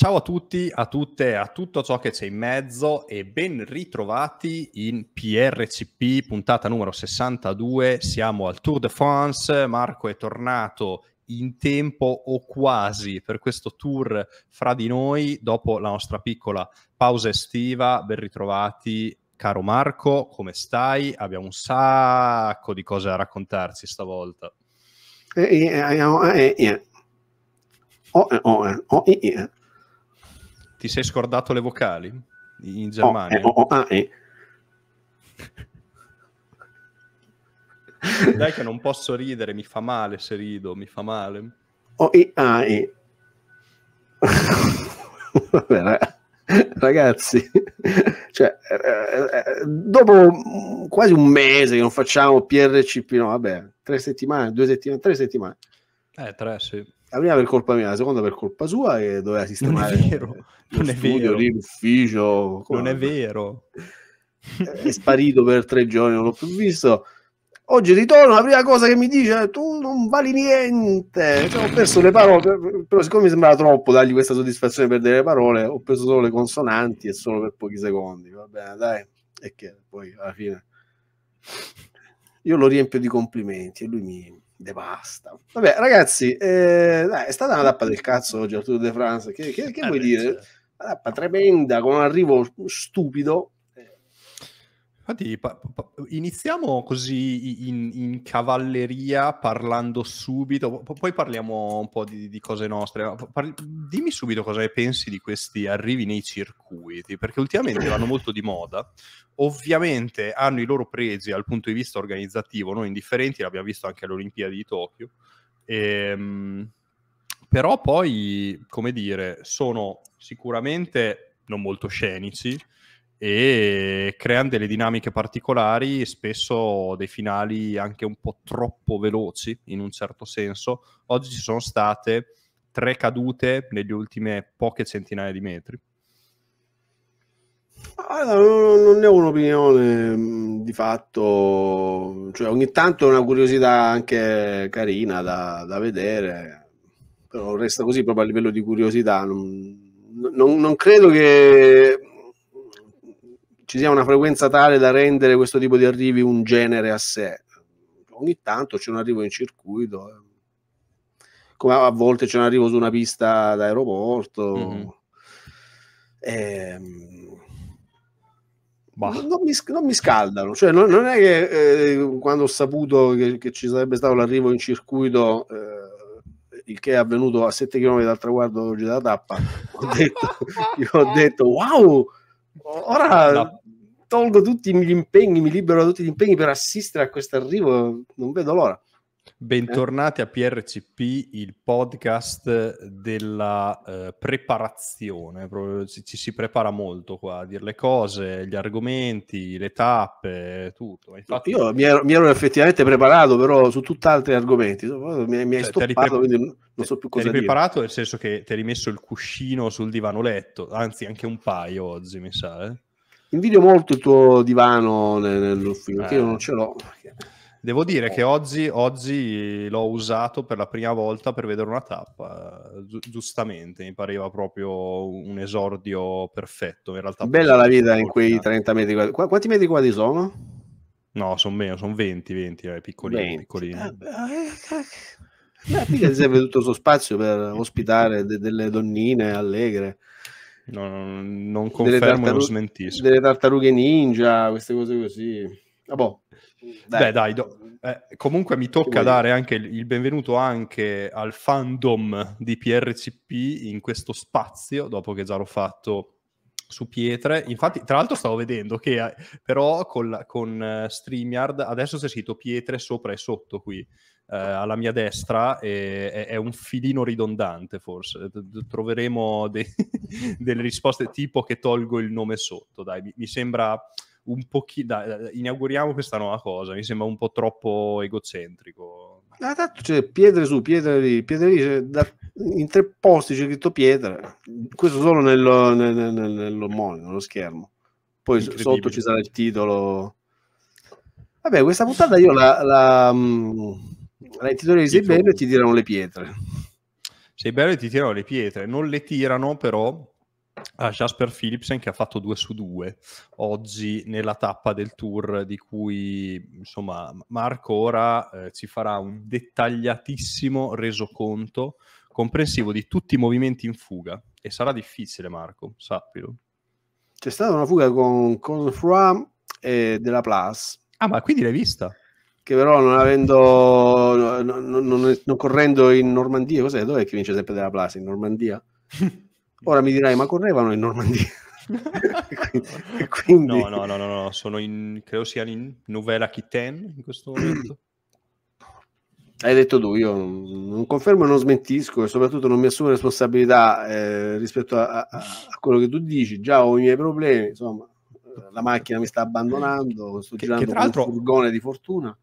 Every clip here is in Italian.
Ciao a tutti, a tutte, e a tutto ciò che c'è in mezzo e ben ritrovati in PRCP, puntata numero 62. Siamo al Tour de France, Marco è tornato in tempo o quasi per questo tour fra di noi dopo la nostra piccola pausa estiva. Ben ritrovati. Caro Marco, come stai? Abbiamo un sacco di cose da raccontarci stavolta. Oh, oh, oh, ti sei scordato le vocali in oh, Germania? Eh, oh, eh, oh, ah, eh. Dai che non posso ridere, mi fa male se rido, mi fa male. Oh, e, eh, ah, e. Eh. Ragazzi, cioè, dopo quasi un mese che non facciamo PRCP, no, vabbè, tre settimane, due settimane, tre settimane. Eh, tre, sì la prima per colpa mia, la seconda per colpa sua e doveva sistemare non è vero, non studio, è vero. l'ufficio. Non è vero. Eh, è sparito per tre giorni, non l'ho più visto. Oggi ritorno, la prima cosa che mi dice tu non vali niente, cioè, ho perso le parole, però siccome mi sembrava troppo dargli questa soddisfazione per delle parole, ho preso solo le consonanti e solo per pochi secondi, va bene, dai, e che poi alla fine io lo riempio di complimenti e lui mi, De basta. Vabbè, ragazzi, eh, dai, è stata una tappa del cazzo oggi al Tour de France. Che, che, che eh, vuoi dire? Certo. Una tappa tremenda, con un arrivo stupido, Infatti, pa- pa- iniziamo così in, in, cavalleria parlando subito, P- poi parliamo un po' di, di cose nostre. Par- dimmi subito cosa ne pensi di questi arrivi nei circuiti, perché ultimamente vanno molto di moda. Ovviamente hanno i loro pregi dal punto di vista organizzativo, noi indifferenti, l'abbiamo visto anche alle Olimpiadi di Tokyo. Ehm, però poi, come dire, sono sicuramente non molto scenici e creano delle dinamiche particolari, spesso dei finali anche un po' troppo veloci in un certo senso. Oggi ci sono state tre cadute negli ultimi poche centinaia di metri. Allora, ah, non ne ho un'opinione mm, di fatto, cioè, ogni tanto è una curiosità anche carina da, da, vedere, però resta così proprio a livello di curiosità. non, non, non credo che ci sia una frequenza tale da rendere questo tipo di arrivi un genere a sé. Ogni tanto c'è un arrivo in circuito, eh. come a volte c'è un arrivo su una pista d'aeroporto. Mm-hmm. E... Ehm, bah. Non, mi, non mi scaldano, cioè, non, non, è che eh, quando ho saputo che, che, ci sarebbe stato l'arrivo in circuito, eh, il che è avvenuto a 7 km dal traguardo oggi della tappa, ho detto, io ho detto wow, Ora no. tolgo tutti gli impegni, mi libero da tutti gli impegni per assistere a questo arrivo, non vedo l'ora. Eh? Bentornati a PRCP, il podcast della eh, preparazione. Ci, ci, si prepara molto qua a dire le cose, gli argomenti, le tappe, tutto. Infatti... Io mi ero, mi ero, effettivamente preparato, però su tutt'altri argomenti. Mi, mi hai cioè, stoppato, ripre- non, non so più cosa dire. preparato nel senso che ti hai rimesso il cuscino sul divano letto, anzi anche un paio oggi, mi sa. Eh? Invidio molto il tuo divano nell'ufficio, eh. che io non ce l'ho. Perché... Devo dire che oggi, oggi, l'ho usato per la prima volta per vedere una tappa, giustamente, mi pareva proprio un esordio perfetto. In realtà, Bella la vita in quei 30 metri quadri. Qu- quanti metri quadri sono? No, sono meno, sono 20, 20, eh, piccolini. 20. piccolini. Eh, beh, eh, eh, eh. mica serve tutto questo spazio per ospitare de- delle donnine allegre. No, no, non confermo e non smentisco. Delle tartarughe ninja, queste cose così. Ah, boh. Beh, Beh dai, do... eh, comunque mi tocca dare anche il benvenuto anche al fandom di PRCP in questo spazio, dopo che già l'ho fatto su pietre. Infatti, tra l'altro, stavo vedendo che eh, però col, con eh, StreamYard adesso c'è scritto pietre sopra e sotto qui. Eh, alla mia destra e, è, è, un filino ridondante forse troveremo de- delle risposte tipo che tolgo il nome sotto dai mi, mi sembra un pochino... Inauguriamo questa nuova cosa, mi sembra un po' troppo egocentrico. Ma ah, tanto c'è pietre su, pietre lì, pietre lì, da, in tre posti c'è scritto pietre, questo solo nello, nel, nel, nell'omonimo, nello schermo. Poi sotto ci sarà il titolo. Vabbè, questa puntata io la, la, mm, la intitolerei Sei bello e ti tirano le pietre. Sei bello e ti tirano le pietre, non le tirano però a Jasper Philipsen che ha fatto 2 su 2 oggi nella tappa del tour di cui insomma Marco ora eh, ci farà un dettagliatissimo resoconto comprensivo di tutti i movimenti in fuga e sarà difficile Marco, sappilo. C'è stata una fuga con Confroy e della Plus. Ah ma quindi l'hai vista? Che però non avendo, non, non, non, non correndo in Normandia, cos'è? Dov'è che vince sempre della Plus? In Normandia? Ora mi dirai, ma correvano in Normandia? quindi... no, no, no, no, no, sono in, credo siano in Nouvelle Aquitaine in questo momento. Hai detto tu, io non confermo e non smentisco e soprattutto non mi assumo responsabilità eh, rispetto a, a, a, quello che tu dici, già ho i miei problemi, insomma eh, la macchina mi sta abbandonando, sto che, girando che tra un furgone di fortuna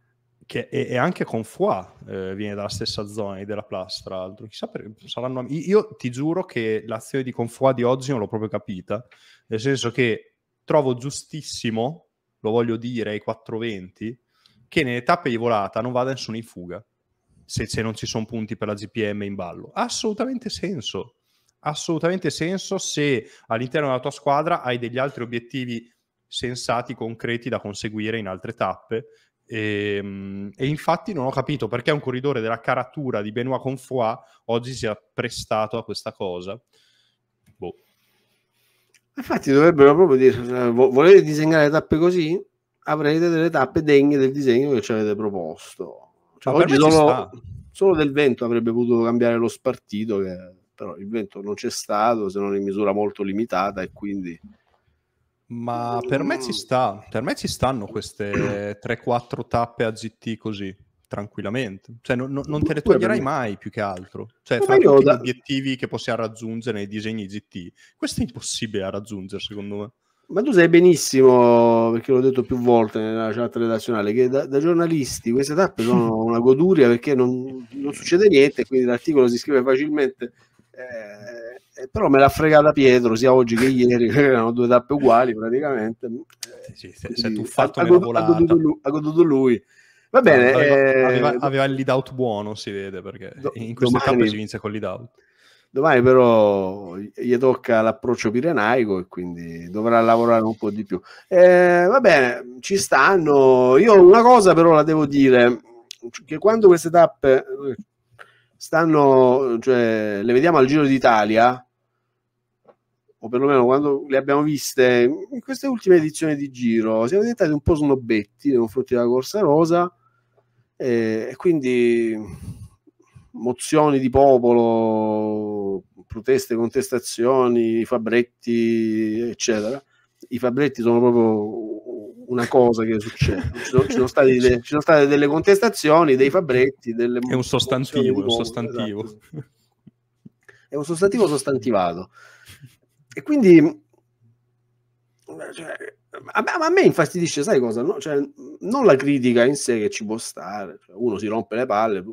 che è, è anche con Foix, eh, viene dalla stessa zona della Plus, tra l'altro. Chissà per, saranno, io ti giuro che l'azione di Confuà di oggi non l'ho proprio capita, nel senso che trovo giustissimo, lo voglio dire, ai 420, che nelle tappe di volata non vada nessuno in fuga, se, se non ci sono punti per la GPM in ballo. assolutamente senso, assolutamente senso se all'interno della tua squadra hai degli altri obiettivi sensati, concreti da conseguire in altre tappe e, ehm, e, infatti non ho capito perché un corridore della caratura di Benoit Confoy oggi si è prestato a questa cosa. Boh. Infatti dovrebbero proprio dire, eh, volete disegnare le tappe così? Avrete delle tappe degne del disegno che ci avete proposto. Cioè, oggi solo, solo, del vento avrebbe potuto cambiare lo spartito, che, però il vento non c'è stato se non in misura molto limitata e quindi... Ma per me ci mm. sta, per me ci stanno queste 3-4 tappe a GT così, tranquillamente. Cioè, no, no, non te le toglierai mai più che altro. Cioè, ma fra tutti gli obiettivi che possiamo raggiungere nei disegni GT, questo è impossibile da raggiungere, secondo me. Ma tu sai benissimo, perché l'ho detto più volte nella chat redazionale, che da, da giornalisti queste tappe sono una goduria perché non, non succede niente, quindi l'articolo si scrive facilmente. Eh eh, però me l'ha fregata Pietro sia oggi che ieri, erano due tappe uguali praticamente. Eh, sì, se, tu fatto ha, ha, goduto, ha, goduto lui, ha goduto lui. Va bene. Aveva, eh, aveva, aveva il lead out buono, si vede, perché do, in questo campo si vince con lead out. Domani però gli tocca l'approccio pirenaico e quindi dovrà lavorare un po' di più. Eh, va bene, ci stanno. Io una cosa però la devo dire, che quando queste tappe stanno, cioè, le vediamo al Giro d'Italia, o perlomeno quando le abbiamo viste in queste ultime edizioni di Giro, siamo diventati un po' snobbetti nei confronti della Corsa Rosa, e quindi mozioni di popolo, proteste, contestazioni, fabbretti, eccetera. I fabbretti sono proprio una cosa che succede. Ci sono, ci sono, state, delle, ci sono state, delle, contestazioni, dei fabbretti. delle... È un sostantivo, nuovo, esatto. sostantivo. Esatto. È un sostantivo sostantivato. E quindi... Cioè, a, me infastidisce, sai cosa? No? Cioè, non la critica in sé che ci può stare, cioè, uno si rompe le palle,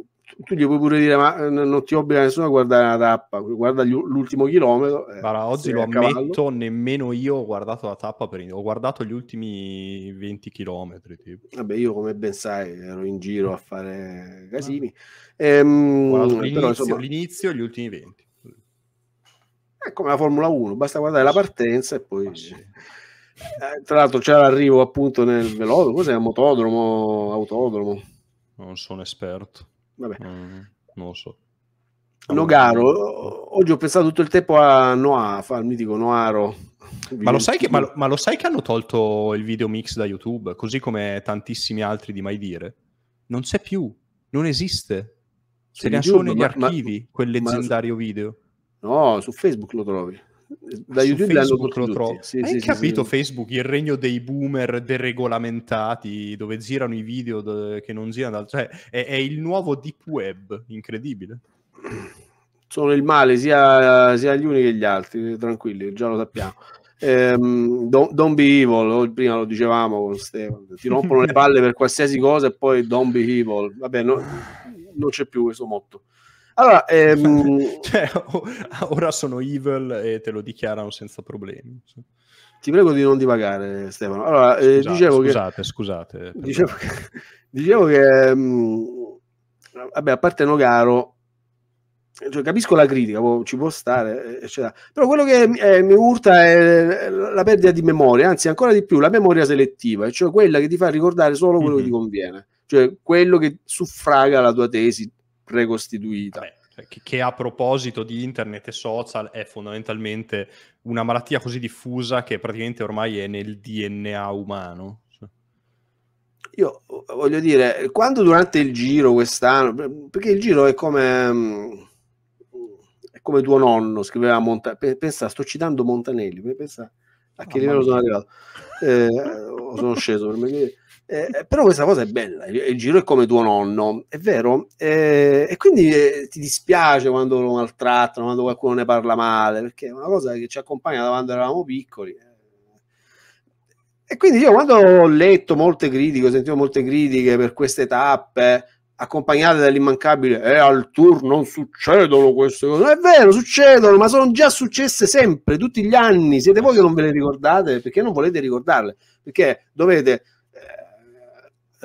tu gli puoi pure dire ma eh, non ti obbliga nessuno a guardare la tappa guarda l'ultimo chilometro eh, Guarda, oggi lo ammetto nemmeno io ho guardato la tappa per... ho guardato gli ultimi 20 chilometri tipo. vabbè io come ben sai ero in giro a fare casini ah. ehm, l'inizio, insomma... l'inizio e gli ultimi 20 è come la Formula 1 basta guardare la partenza e poi ah, eh, tra l'altro c'è l'arrivo appunto nel velodromo cos'è motodromo autodromo non sono esperto Vabbè. Mm, non lo so. Nogaro, oggi ho pensato tutto il tempo a Noa, al mitico Noaro. Ma lo, sai che, ma, ma lo sai che hanno tolto il video mix da YouTube, così come tantissimi altri di Mai Dire? Non c'è più, non esiste. Se ne sono solo negli archivi, quel leggendario video. No, su Facebook lo trovi da YouTube l'hanno lo trovo. Sì, Hai sì, capito sì, Facebook, il regno dei boomer deregolamentati, dove girano i video de- che non girano, da- cioè è-, è, il nuovo deep web, incredibile. Sono il male sia, sia gli uni che gli altri, tranquilli, già lo sappiamo. Ehm, don't, don't, be evil, oh, prima lo dicevamo con Stefano, ti rompono le palle per qualsiasi cosa e poi don't be evil. Vabbè, no, non c'è più questo motto. Allora, cioè, ehm... cioè, ora sono evil e te lo dichiarano senza problemi. Ti prego di non divagare, Stefano. Allora, eh, scusate, dicevo scusate, che... scusate. Dicevo che... dicevo mm, che vabbè, a parte Nogaro, cioè, capisco la critica, ci può stare, eh, eccetera. però quello che eh, mi urta è la perdita di memoria, anzi ancora di più la memoria selettiva, cioè quella che ti fa ricordare solo quello mm-hmm. che ti mhm. conviene, cioè quello che suffraga la tua tesi precostituita. Cioè, che, che, a proposito di internet e social è fondamentalmente una malattia così diffusa che praticamente ormai è nel DNA umano. Io voglio dire, quando durante il giro quest'anno, perché il giro è come, è come tuo nonno scriveva Montanelli, pensa, sto citando Montanelli, pensa a che oh, livello sono arrivato, eh, sono sceso per me. Eh, eh, però questa cosa è bella, il, giro è come tuo nonno, è vero? Eh, e quindi eh, ti dispiace quando lo maltrattano, quando qualcuno ne parla male, perché è una cosa che ci accompagna da quando eravamo piccoli. Eh. E quindi io quando ho letto molte critiche, ho sentito molte critiche per queste tappe, accompagnate dall'immancabile eh, al tour non succedono queste cose. è vero, succedono, ma sono già successe sempre, tutti gli anni. Siete voi che non ve le ricordate perché non volete ricordarle, perché dovete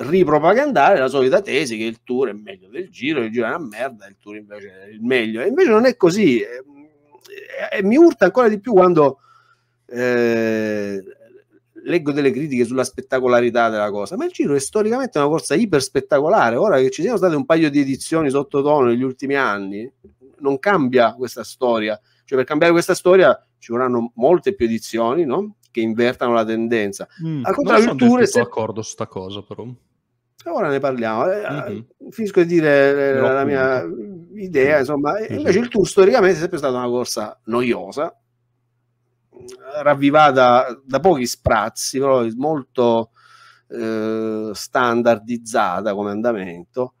ripropagandare la solita tesi che il tour è meglio del giro, il giro è una merda, il tour invece è il meglio. E invece non è così. E, eh, e, eh, mi urta ancora di più quando eh, leggo delle critiche sulla spettacolarità della cosa, ma il giro è storicamente una corsa iper spettacolare. Ora che ci siano state un paio di edizioni sottotono negli ultimi anni, non cambia questa storia. Cioè, per cambiare questa storia ci vorranno molte più edizioni, no? Che invertano la tendenza. Mm, Al contrario, il tour è sempre... d'accordo su sta cosa, però ora ne parliamo. Mm-hmm. Finisco di dire no, eh, la mia idea, mhm. insomma, mm-hmm. invece il tour storicamente è sempre stata una corsa noiosa, ravvivata da pochi sprazzi, però molto eh, standardizzata come andamento,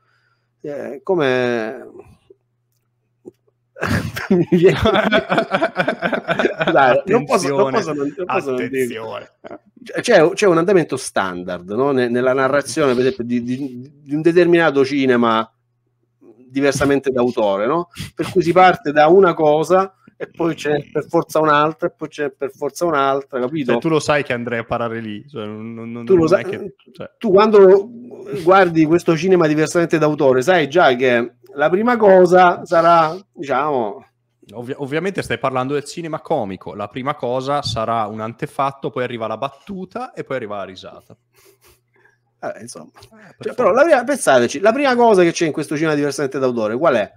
eh, come Dai, non posso, non posso, non, non posso cioè, c'è, c'è, un andamento standard no? nella narrazione per esempio, di, di, di, un determinato cinema diversamente d'autore no? per cui si parte da una cosa e poi c'è per forza un'altra, e poi c'è cioè, per forza un'altra, capito? Cioè, tu lo sai che andrei a parare lì. Cioè, non, non, tu, non sai, che, cioè. tu quando guardi questo cinema diversamente d'autore, sai già che la prima cosa sarà, diciamo... Ovvi- ovviamente stai parlando del cinema comico, la prima cosa sarà un antefatto, poi arriva la battuta e poi arriva la risata. Vabbè, eh, insomma, eh, per cioè, però la prima, pensateci, la prima cosa che c'è in questo cinema diversamente d'autore qual è?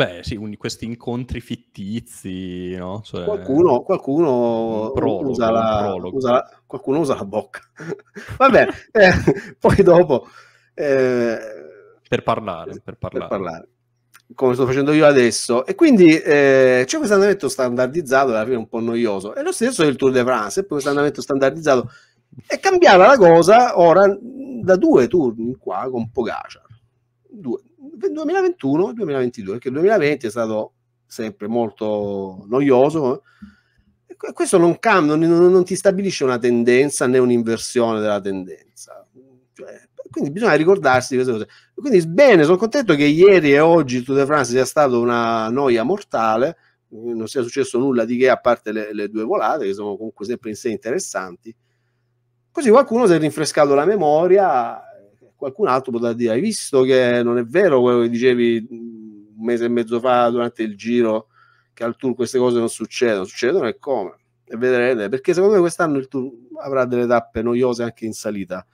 Beh, sì, un, questi incontri fittizi, no? Cioè, qualcuno, qualcuno, prologo, usa la, usa la, qualcuno usa la bocca. Vabbè, eh, poi dopo... Eh, per, parlare, per parlare, per parlare. Come sto facendo io adesso. E quindi eh, c'è questo andamento standardizzato, alla fine un po' noioso. E lo stesso del Tour de France, è questo andamento standardizzato. È cambiata la cosa ora da due turni qua con Pogacar. Due, 2021 e 2022, perché il 2020 è stato sempre molto noioso. Eh? Questo non cambia, non, non, ti stabilisce una tendenza né un'inversione della tendenza. Cioè, quindi bisogna ricordarsi di queste cose. Quindi bene, sono contento che ieri e oggi il Tour de France sia stata una noia mortale, eh, non sia successo nulla di che a parte le, le due volate, che sono comunque sempre in sé interessanti. Così qualcuno si è rinfrescato la memoria qualcun altro potrà dire hai visto che non è vero quello che dicevi un mese e mezzo fa durante il giro che al tour queste cose non succedono, succedono e come? E vedrete, perché secondo me quest'anno il tour avrà delle tappe noiose anche in salita,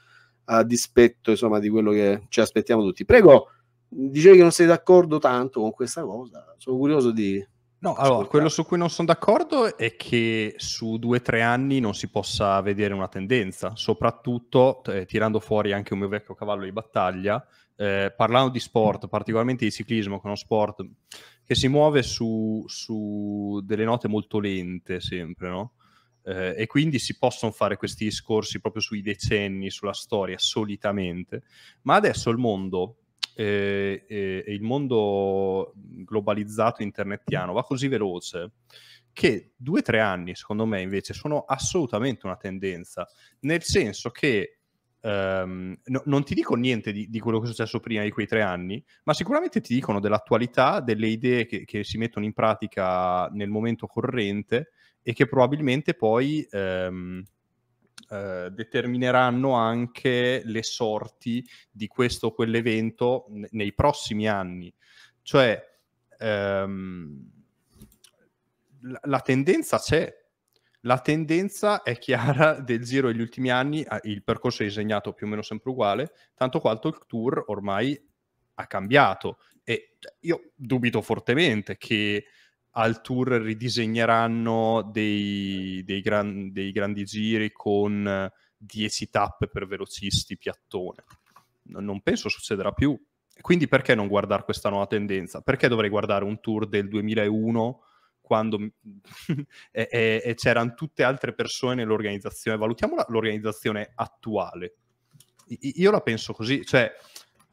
a dispetto insomma di quello che ci aspettiamo tutti. Prego, dicevi che non sei d'accordo tanto con questa cosa, sono curioso di No, allora, quello su cui non sono d'accordo è che su due o tre anni non si possa vedere una tendenza, soprattutto eh, tirando fuori anche un mio vecchio cavallo di battaglia, eh, parlando di sport, mm. particolarmente di ciclismo, che è uno sport che si muove su, su delle note molto lente sempre, no? Eh, e quindi si possono fare questi discorsi proprio sui decenni, sulla storia, solitamente, ma adesso il mondo e, e, e il mondo globalizzato internetiano va così veloce che due o tre anni, secondo me, invece, sono assolutamente una tendenza, nel senso che Um, no, non ti dico niente di, di, quello che è successo prima di quei tre anni, ma sicuramente ti dicono dell'attualità, delle idee che, che si mettono in pratica nel momento corrente e che probabilmente poi um, eh, determineranno anche le sorti di questo o quell'evento nei prossimi anni. Cioè, ehm, la, la tendenza c'è, la tendenza è chiara del giro degli ultimi anni, il percorso è disegnato più o meno sempre uguale, tanto quanto il tour ormai ha cambiato e cioè, io dubito fortemente che al tour ridisegneranno dei, dei, gran, dei grandi giri con 10 tappe per velocisti piattone. Non penso succederà più. Quindi perché non guardare questa nuova tendenza? Perché dovrei guardare un tour del 2001 quando e, e, e c'erano tutte altre persone nell'organizzazione? Valutiamo la, l'organizzazione attuale. I, io la penso così, cioè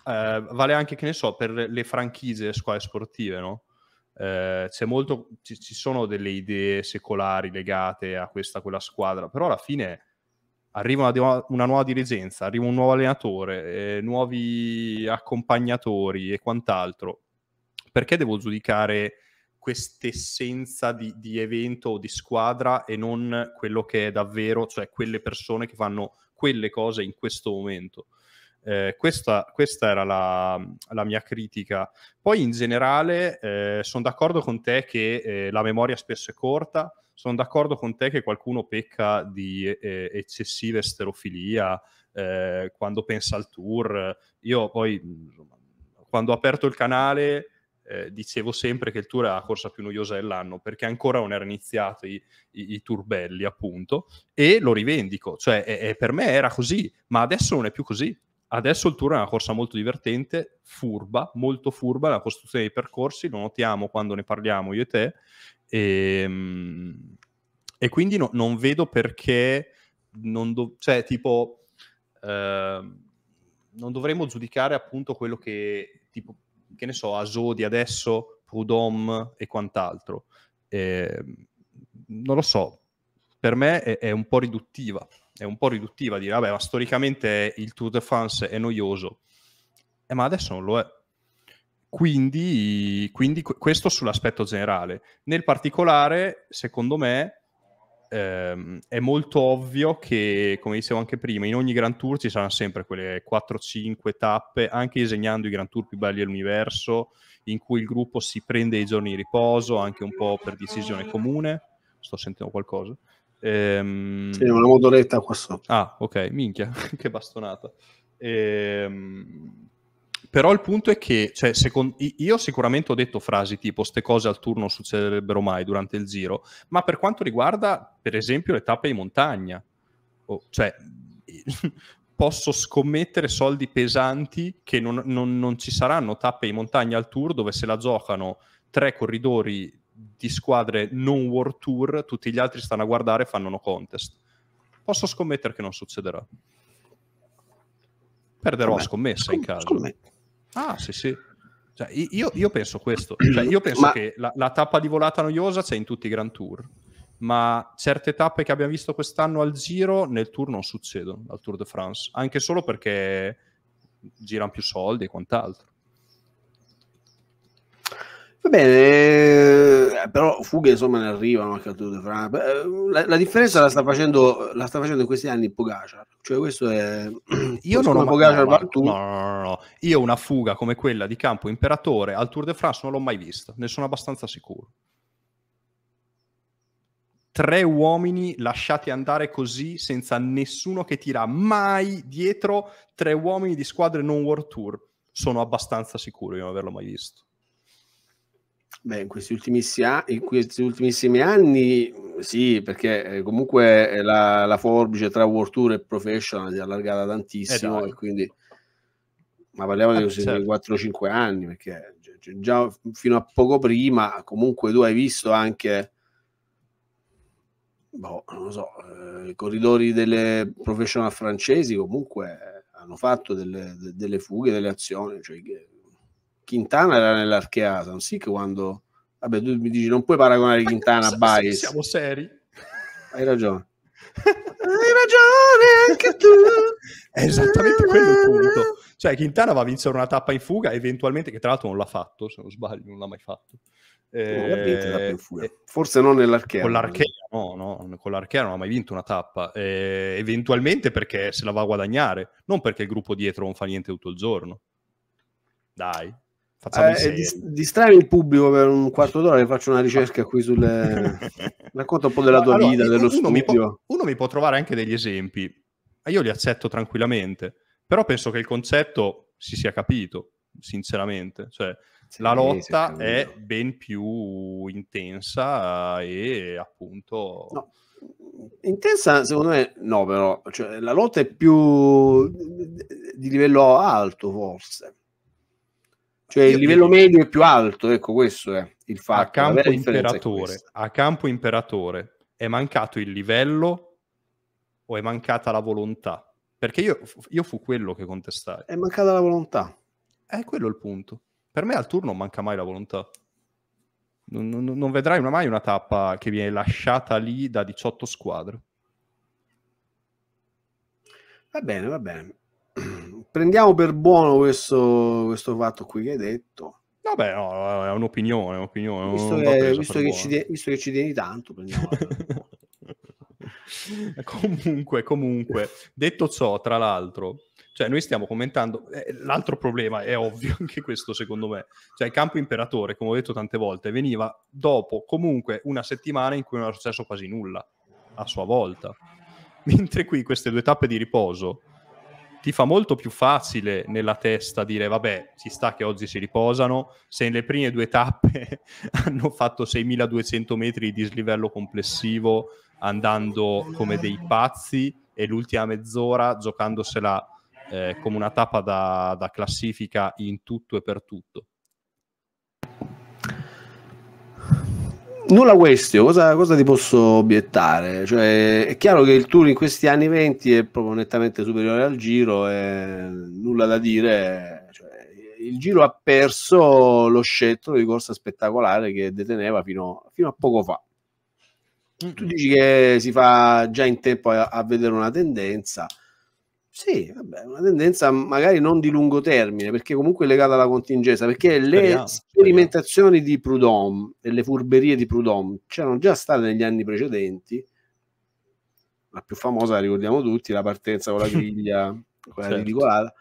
eh, vale anche, che ne so, per le franchigie squadre sportive, no? eh, molto, ci, ci, sono delle idee secolari legate a questa quella squadra, però alla fine arriva una, una nuova dirigenza, arriva un nuovo allenatore, eh, nuovi accompagnatori e quant'altro. Perché devo giudicare quest'essenza di, di evento o di squadra e non quello che è davvero, cioè quelle persone che fanno quelle cose in questo momento? Eh, questa, questa, era la, la, mia critica. Poi in generale eh, sono d'accordo con te che eh, la memoria spesso è corta, sono d'accordo con te che qualcuno pecca di eh, eccessiva esterofilia eh, quando pensa al tour. Io poi insomma, quando ho aperto il canale eh, dicevo sempre che il tour è la corsa più noiosa dell'anno perché ancora non erano iniziati i, i, i turbelli, appunto, e lo rivendico, cioè è, è, per me era così, ma adesso non è più così. Adesso il tour è una corsa molto divertente, furba, molto furba, la costruzione dei percorsi, lo notiamo quando ne parliamo io e te, e, ehm, e quindi no, non vedo perché, non do, cioè tipo, eh, non dovremmo giudicare appunto quello che, tipo, che ne so, Asodi adesso, Prudhomme e quant'altro. Eh, non lo so, per me è, è un po' riduttiva è un po' riduttiva dire, vabbè, ma storicamente il Tour de France è noioso, eh, ma adesso non lo è. Quindi, quindi questo sull'aspetto generale. Nel particolare, secondo me, ehm, è molto ovvio che, come dicevo anche prima, in ogni Grand Tour ci saranno sempre quelle 4-5 tappe, anche disegnando i Grand Tour più belli dell'universo, in cui il gruppo si prende i giorni di riposo, anche un po' per decisione comune. Sto sentendo qualcosa. Ehm... Sì, una motoretta qua sotto. Ah, ok, minchia, che bastonata. Ehm... Però il punto è che, cioè, secondo... io sicuramente ho detto frasi tipo ste cose al turno succederebbero mai durante il giro, ma per quanto riguarda, per esempio, le tappe di montagna, oh, cioè, posso scommettere soldi pesanti che non, non, non ci saranno tappe in montagna al tour dove se la giocano tre corridori di squadre non war Tour, tutti gli altri stanno a guardare e fanno no contest. Posso scommettere che non succederà. Perderò a scommessa in caso. Scommet- ah, sì, sì. Cioè, io, io, penso questo. Cioè, io penso ma... che la, la, tappa di volata noiosa c'è in tutti i Grand Tour, ma certe tappe che abbiamo visto quest'anno al giro nel Tour non succedono, al Tour de France, anche solo perché girano più soldi e quant'altro. Va bene, eh, però fughe insomma ne arrivano anche al Tour de France. Eh, la, la, differenza la sta, facendo, la sta facendo in questi anni Pogacar. Cioè questo è... Io non ho Pogacar no, no, no, no, Io una fuga come quella di Campo Imperatore al Tour de France non l'ho mai vista, ne sono abbastanza sicuro. Tre uomini lasciati andare così senza nessuno che tira mai dietro tre uomini di squadre non World Tour. Sono abbastanza sicuro di non averlo mai visto. Beh, in questi, in questi ultimissimi, anni sì, perché eh, comunque eh, la, la, forbice tra World Tour e Professional si è allargata eh, tantissimo, eh, e quindi, ma parliamo ah, di certo. 4-5 anni, perché già fino a poco prima comunque tu hai visto anche, boh, non lo so, eh, i corridori delle Professional francesi comunque hanno fatto delle, delle fughe, delle azioni, cioè che, Quintana era nell'archeata, non sì che quando... Vabbè, tu mi dici non puoi paragonare Quintana a Baez. Siamo seri. Hai ragione. Hai ragione anche tu. È esattamente quello il punto. Cioè, Quintana va a vincere una tappa in fuga, eventualmente, che tra l'altro non l'ha fatto, se non sbaglio, non l'ha mai fatto. Eh, Forse non nell'archea. Con l'archea, no, no, con l'archea non ha mai vinto una tappa. Eh, eventualmente perché se la va a guadagnare, non perché il gruppo dietro non fa niente tutto il giorno. Dai. Eh, dist- distrarre il pubblico per un quarto d'ora e faccio una ricerca qui sulle... Racconta un po' della tua allora, vita, eh, dello uno studio. Mi può, uno mi può trovare anche degli esempi, ma io li accetto tranquillamente, però penso che il concetto si sia capito, sinceramente. Cioè, sì, la lotta è ben più intensa e appunto... No. Intensa, secondo me, no, però cioè, la lotta è più di livello alto, forse cioè il livello medio è più alto, ecco questo è il fatto. A campo, imperatore, a campo imperatore è mancato il livello o è mancata la volontà? Perché io, io fu quello che contestai. È mancata la volontà. È quello il punto. Per me al turno manca mai la volontà. Non, non, non vedrai mai una tappa che viene lasciata lì da 18 squadre. Va bene, va bene prendiamo per buono questo, questo fatto qui che hai detto. Vabbè, no, è un'opinione, un'opinione visto, che, visto, che ci, visto, che, ci, tieni tanto, prendiamo. comunque, comunque, detto ciò, tra l'altro, cioè noi stiamo commentando, eh, l'altro problema è ovvio anche questo secondo me, cioè il campo imperatore, come ho detto tante volte, veniva dopo comunque una settimana in cui non era successo quasi nulla, a sua volta. Mentre qui queste due tappe di riposo ti fa molto più facile nella testa dire vabbè, si sta che oggi si riposano, se nelle prime due tappe hanno fatto 6.200 metri di dislivello complessivo andando come dei pazzi e l'ultima mezz'ora giocandosela eh, come una tappa da, da classifica in tutto e per tutto. nulla questo, cosa, cosa, ti posso obiettare? Cioè, è chiaro che il tour in questi anni 20 è proprio nettamente superiore al giro e nulla da dire. Cioè, il giro ha perso lo scettro di corsa spettacolare che deteneva fino, fino a poco fa. Tu dici che si fa già in tempo a, a vedere una tendenza sì, vabbè, una tendenza magari non di lungo termine, perché comunque è legata alla contingenza, perché le speriamo, sperimentazioni speriamo. di Prudhomme e le furberie di Prudhomme c'erano già state negli anni precedenti. La più famosa la ricordiamo tutti, la partenza con la griglia, quella certo. ridicolata.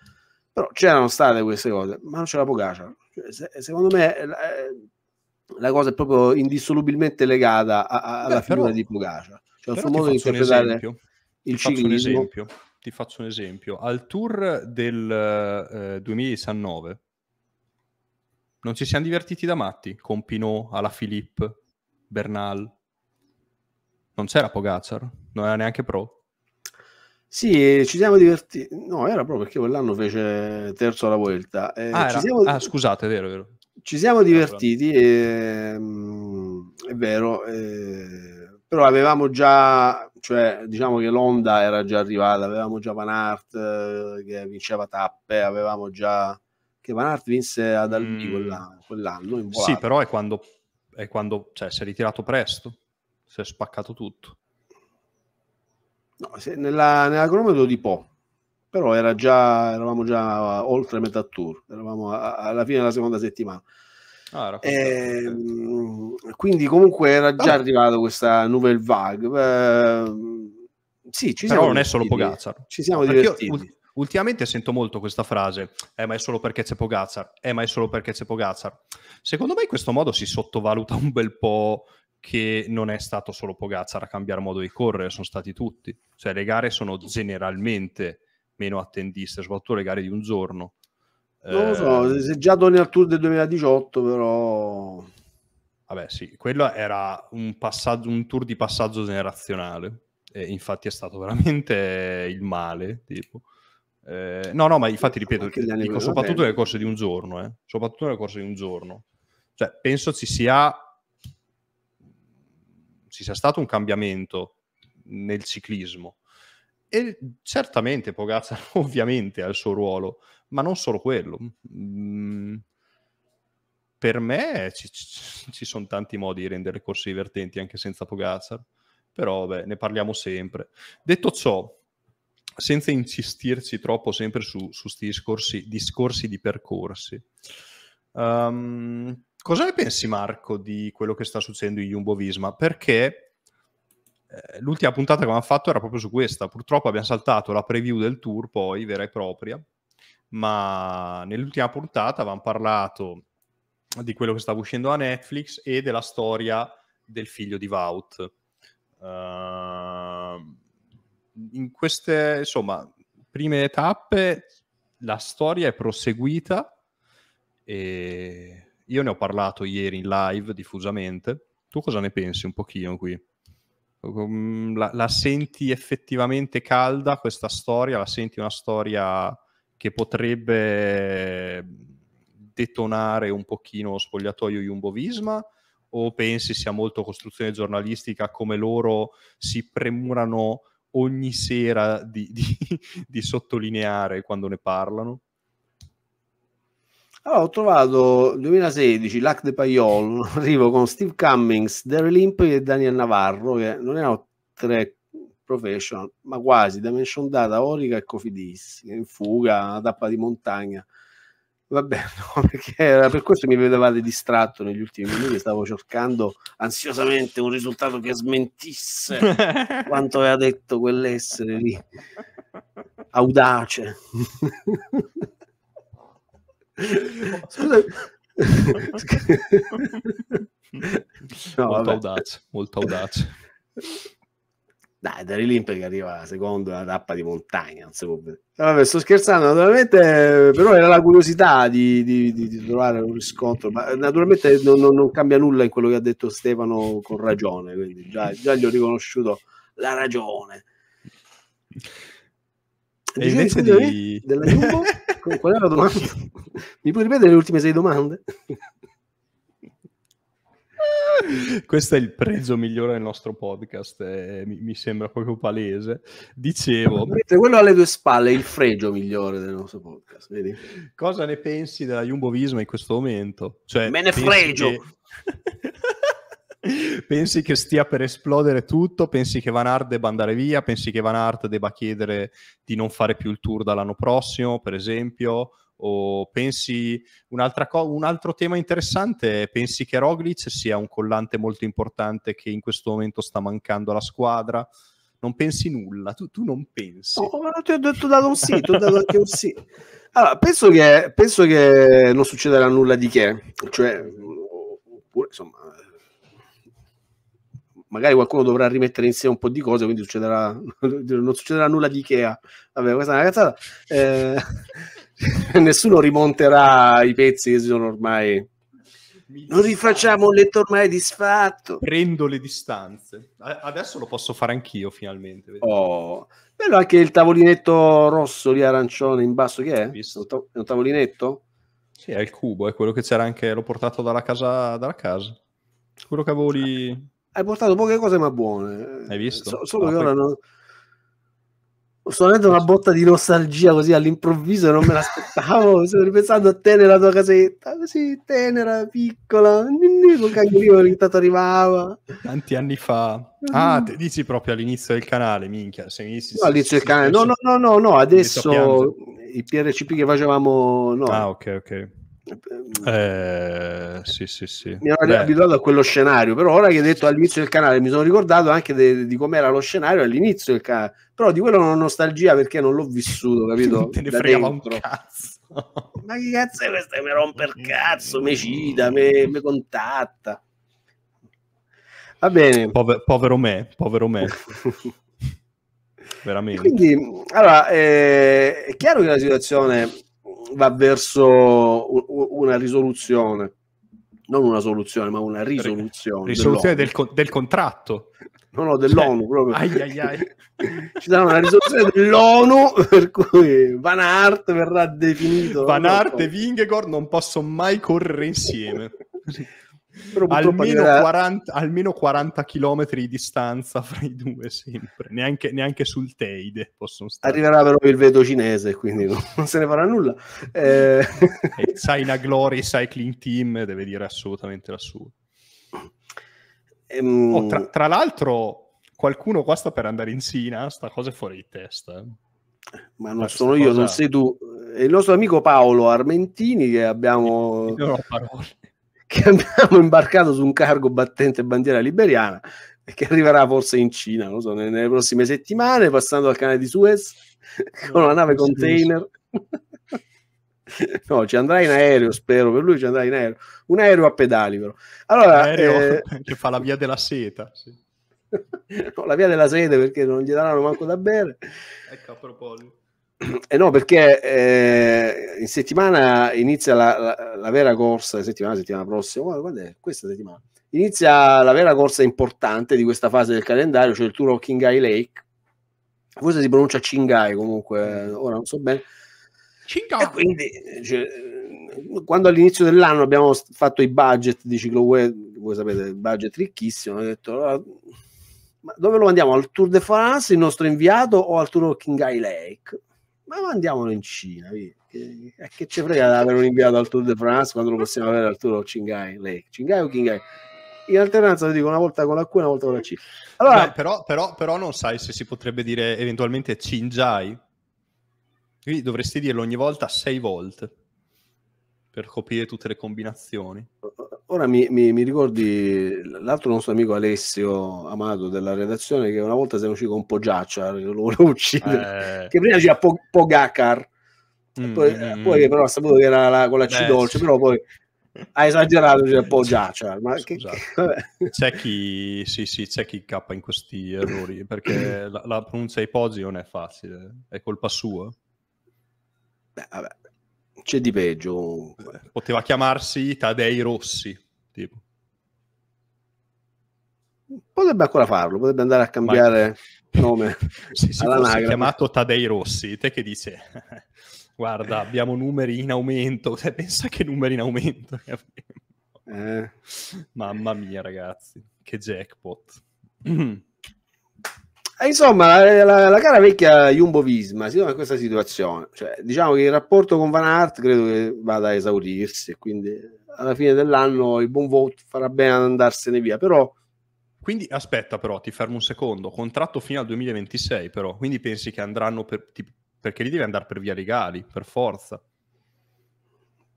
Però c'erano state queste cose, ma non c'era Pocaccia. Cioè, se, secondo me eh, la, eh, la, cosa è proprio indissolubilmente legata a, a, Beh, alla figura però, di Pocaccia. Cioè, il suo modo di interpretare il ciclismo. Faccio un esempio ti faccio un esempio, al tour del eh, 2019 non ci siamo divertiti da matti con Pinot, Philippe, Bernal. Non c'era Pogacar, non era neanche pro. Sì, ci siamo divertiti. No, era proprio perché quell'anno fece terzo alla volta. Eh, ah, siamo... ah, scusate, è vero, è vero. Ci siamo divertiti, e... Mm, è vero, eh... però avevamo già cioè diciamo che l'onda era già arrivata, avevamo già Van Art eh, che vinceva tappe, avevamo già che Van Art vinse ad Albi mm. quell'anno, quell'anno Sì, però è quando, è quando cioè, si è ritirato presto, si è spaccato tutto. No, se, nella, nella cronometro di Po, però era già, eravamo già oltre metà tour, eravamo a, alla fine della seconda settimana. Ah, e, ehm, quindi comunque era già ah. arrivato questa nouvelle vague. Eh, sì, ci Però non divertiti. è solo Pogazzar. Ci siamo divertiti. Io, ultimamente sento molto questa frase, eh ma è solo perché c'è Pogazzar, eh ma è solo perché c'è Pogazzar. Secondo me in questo modo si sottovaluta un bel po' che non è stato solo Pogazzar a cambiare modo di correre, sono stati tutti. Cioè le gare sono generalmente meno attendiste, soprattutto le gare di un giorno non lo so, ehm, se già torni al tour del 2018, però... Vabbè, sì, quello era un, passaggio, un tour di passaggio generazionale. E infatti è stato veramente il male, tipo. Eh, no, no, ma infatti ripeto, dico, soprattutto anni. nel corso di un giorno, eh, soprattutto nel corso di un giorno. Cioè, penso ci sia, ci sia stato un cambiamento nel ciclismo. E certamente Pogazza ovviamente ha il suo ruolo, ma non solo quello. Mm, per me ci, ci sono tanti modi di rendere le corse divertenti anche senza Pogacar, però vabbè, ne parliamo sempre. Detto ciò, senza insistirci troppo sempre su questi discorsi, discorsi, di percorsi, um, cosa ne pensi Marco di quello che sta succedendo in Jumbo Visma? Perché eh, l'ultima puntata che abbiamo fatto era proprio su questa, purtroppo abbiamo saltato la preview del tour poi, vera e propria, ma nell'ultima puntata avevamo parlato di quello che stava uscendo a Netflix e della storia del figlio di Vaut. Uh, ehm, in queste, insomma, prime tappe la storia è proseguita e io ne ho parlato ieri in live diffusamente. Tu cosa ne pensi un pochino qui? Ehm, la, la senti effettivamente calda questa storia? La senti una storia che potrebbe detonare un pochino lo spogliatoio Jumbo-Visma o pensi sia molto costruzione giornalistica come loro si premurano ogni sera di, di, di sottolineare quando ne parlano? Allora, ho trovato 2016 l'Ac de Paiol, arrivo con Steve Cummings, Daryl Impey e Daniel Navarro, che non erano tre Professional, ma quasi Dimension Data, Orica e Cofidis, in fuga, una tappa di montagna. Vabbè, no, perché per questo mi vedevate distratto negli ultimi minuti, stavo cercando ansiosamente un risultato che smentisse quanto aveva detto quell'essere lì, audace. Scusa. no, molto vabbè. audace, molto audace. Dai, Dari Limper arriva secondo la tappa di montagna, non si può vedere. Vabbè, sto scherzando, naturalmente, però era la curiosità di, di, di, di trovare un riscontro, ma eh, naturalmente non, non, non, cambia nulla in quello che ha detto Stefano con ragione, quindi già, già gli ho riconosciuto la ragione. E invece di... della Jumbo, qual è la domanda? Mi puoi ripetere le ultime sei domande? Questo è il prezzo migliore del nostro podcast, eh, mi, mi, sembra proprio palese. Dicevo... Quello alle due spalle è il fregio migliore del nostro podcast, vedi? Cosa ne pensi della Jumbovisma in questo momento? Cioè, Me ne fregio! Che... pensi che stia per esplodere tutto? Pensi che Van Aert debba andare via? Pensi che Van Aert debba chiedere di non fare più il tour dall'anno prossimo, per esempio? o pensi co- un altro tema interessante, pensi che Roglic sia un collante molto importante che in questo momento sta mancando alla squadra? Non pensi nulla, tu, tu non pensi. No, ma ti ho detto dato un sì, ho dato anche un sì. Allora, penso che, penso che non succederà nulla di che, cioè, oppure insomma, magari qualcuno dovrà rimettere insieme un po' di cose, quindi succederà, non succederà nulla di Ikea. Vabbè, questa è una cazzata. Eh, nessuno rimonterà i pezzi che sono ormai... Non rifacciamo un letto ormai disfatto. Prendo le distanze. Adesso lo posso fare anch'io, finalmente. Oh, bello anche il tavolinetto rosso lì arancione in basso, che è? È un tavolinetto? Sì, è il cubo, è quello che c'era anche, l'ho portato dalla casa, dalla casa. Quello che avevo lì certo hai portato poche cose ma buone. Hai visto? So, solo ah, che poi... ora non... Sto avendo una botta di nostalgia così all'improvviso non me l'aspettavo. Sto ripensando a te nella tua casetta, così tenera, piccola, con cagnolino che tanto arrivava. Tanti anni fa. Mm. Ah, te dici proprio all'inizio del canale, minchia. Se inizi, no, all'inizio del canale. No, no, no, no, no, adesso i PRCP che facevamo... No. Ah, ok, ok. Eh, sì, sì, sì. Mi ero Beh. abituato a quello scenario, però ora che hai detto all'inizio del canale mi sono ricordato anche de, di com'era lo scenario all'inizio del canale, però di quello non ho nostalgia perché non l'ho vissuto, capito? Te ne fregava un cazzo. Ma che cazzo è questo? che mi rompe il mm. cazzo, mi cita, mi, mi contatta. Va bene. Pover, povero me, povero me. Veramente. Quindi, allora, eh, è chiaro che la situazione va verso una risoluzione non una soluzione, ma una risoluzione. Risoluzione del, con- del, contratto. No, no, dell'ONU cioè, proprio. Ai, ai, ai. Ci sarà una risoluzione dell'ONU per cui Van Aart verrà definito. Van Aart e Vingegor non possono mai correre insieme. Almino, 40, almeno, 40, km di distanza fra i due sempre, neanche, neanche sul Teide possono stare. Arriverà però il veto cinese, quindi non, non se ne farà nulla. Eh... E China Glory Cycling Team deve dire assolutamente la sua. Ehm... Oh, tra, tra, l'altro qualcuno qua sta per andare in Sina, sta cosa è fuori di testa. Ma non Questa sono cosa... io, non sei tu. È il nostro amico Paolo Armentini che abbiamo... Io non ho parole che abbiamo imbarcato su un cargo battente bandiera liberiana e che arriverà forse in Cina, non so, nelle prossime settimane, passando al canale di Suez con la nave container. no, ci andrà in aereo, spero, per lui ci andrà in aereo. Un aereo a pedali, però. Allora, aereo eh... che fa la via della seta. Sì. no, la via della seta perché non gli daranno manco da bere. Ecco, a proposito. Eh no, perché eh, in settimana inizia la, la, la vera corsa, settimana, settimana prossima, guarda, guarda è, questa settimana, inizia la vera corsa importante di questa fase del calendario, cioè il Tour of Kingai Lake, forse si pronuncia Chingai comunque, eh, ora non so bene. Chingai. E quindi cioè, quando all'inizio dell'anno abbiamo fatto i budget di ciclo web, voi sapete, il budget ricchissimo, ho detto... Allora, ah, ma dove lo andiamo? Al Tour de France, il nostro inviato, o al Tour of Kingai Lake? ma mandiamolo in Cina, vedi? Che, eh, che ci frega ad avere un inviato al Tour de France quando lo possiamo avere al Tour o Cingai, lei, Cingai o Kingai? in alternanza lo dico una volta con la Q e una volta con la C. Allora, Beh, però, però, però, non sai se si potrebbe dire eventualmente Cinjai. Quindi dovresti dirlo ogni volta sei volte per coprire tutte le combinazioni. Eh, Ora mi, mi, mi ricordi l'altro nostro amico Alessio Amato della redazione che una volta siamo usciti con Poggiaccia, che lo volevo uccidere, eh. che prima c'era po- Pogacar, mm, poi, mm, mm. poi, però ha saputo che era la, con la C dolce, sì. però poi ha esagerato cioè, Poggiaccia. Ma che, esatto. che, c'è, chi, sì, sì, c'è chi cappa in questi errori, perché la, la pronuncia di Poggi non è facile, è colpa sua. Beh, vabbè c'è di peggio. Poteva chiamarsi Tadei Rossi, tipo. Potrebbe ancora farlo, potrebbe andare a cambiare Ma... nome. sì, sì, fosse chiamato Tadei Rossi, te che dice guarda, abbiamo numeri in aumento, cioè, pensa che numeri in aumento eh. Mamma mia, ragazzi, che jackpot. E eh, insomma, la, la, la, cara vecchia Jumbo Visma si trova in questa situazione. Cioè, diciamo che il rapporto con Van Hart credo che vada a esaurirsi, quindi alla fine dell'anno il buon voto farà bene ad andarsene via. Però quindi aspetta, però, ti fermo un secondo. Contratto fino al 2026, però. Quindi pensi che andranno per, ti, perché lì devi andare per via legali, per forza.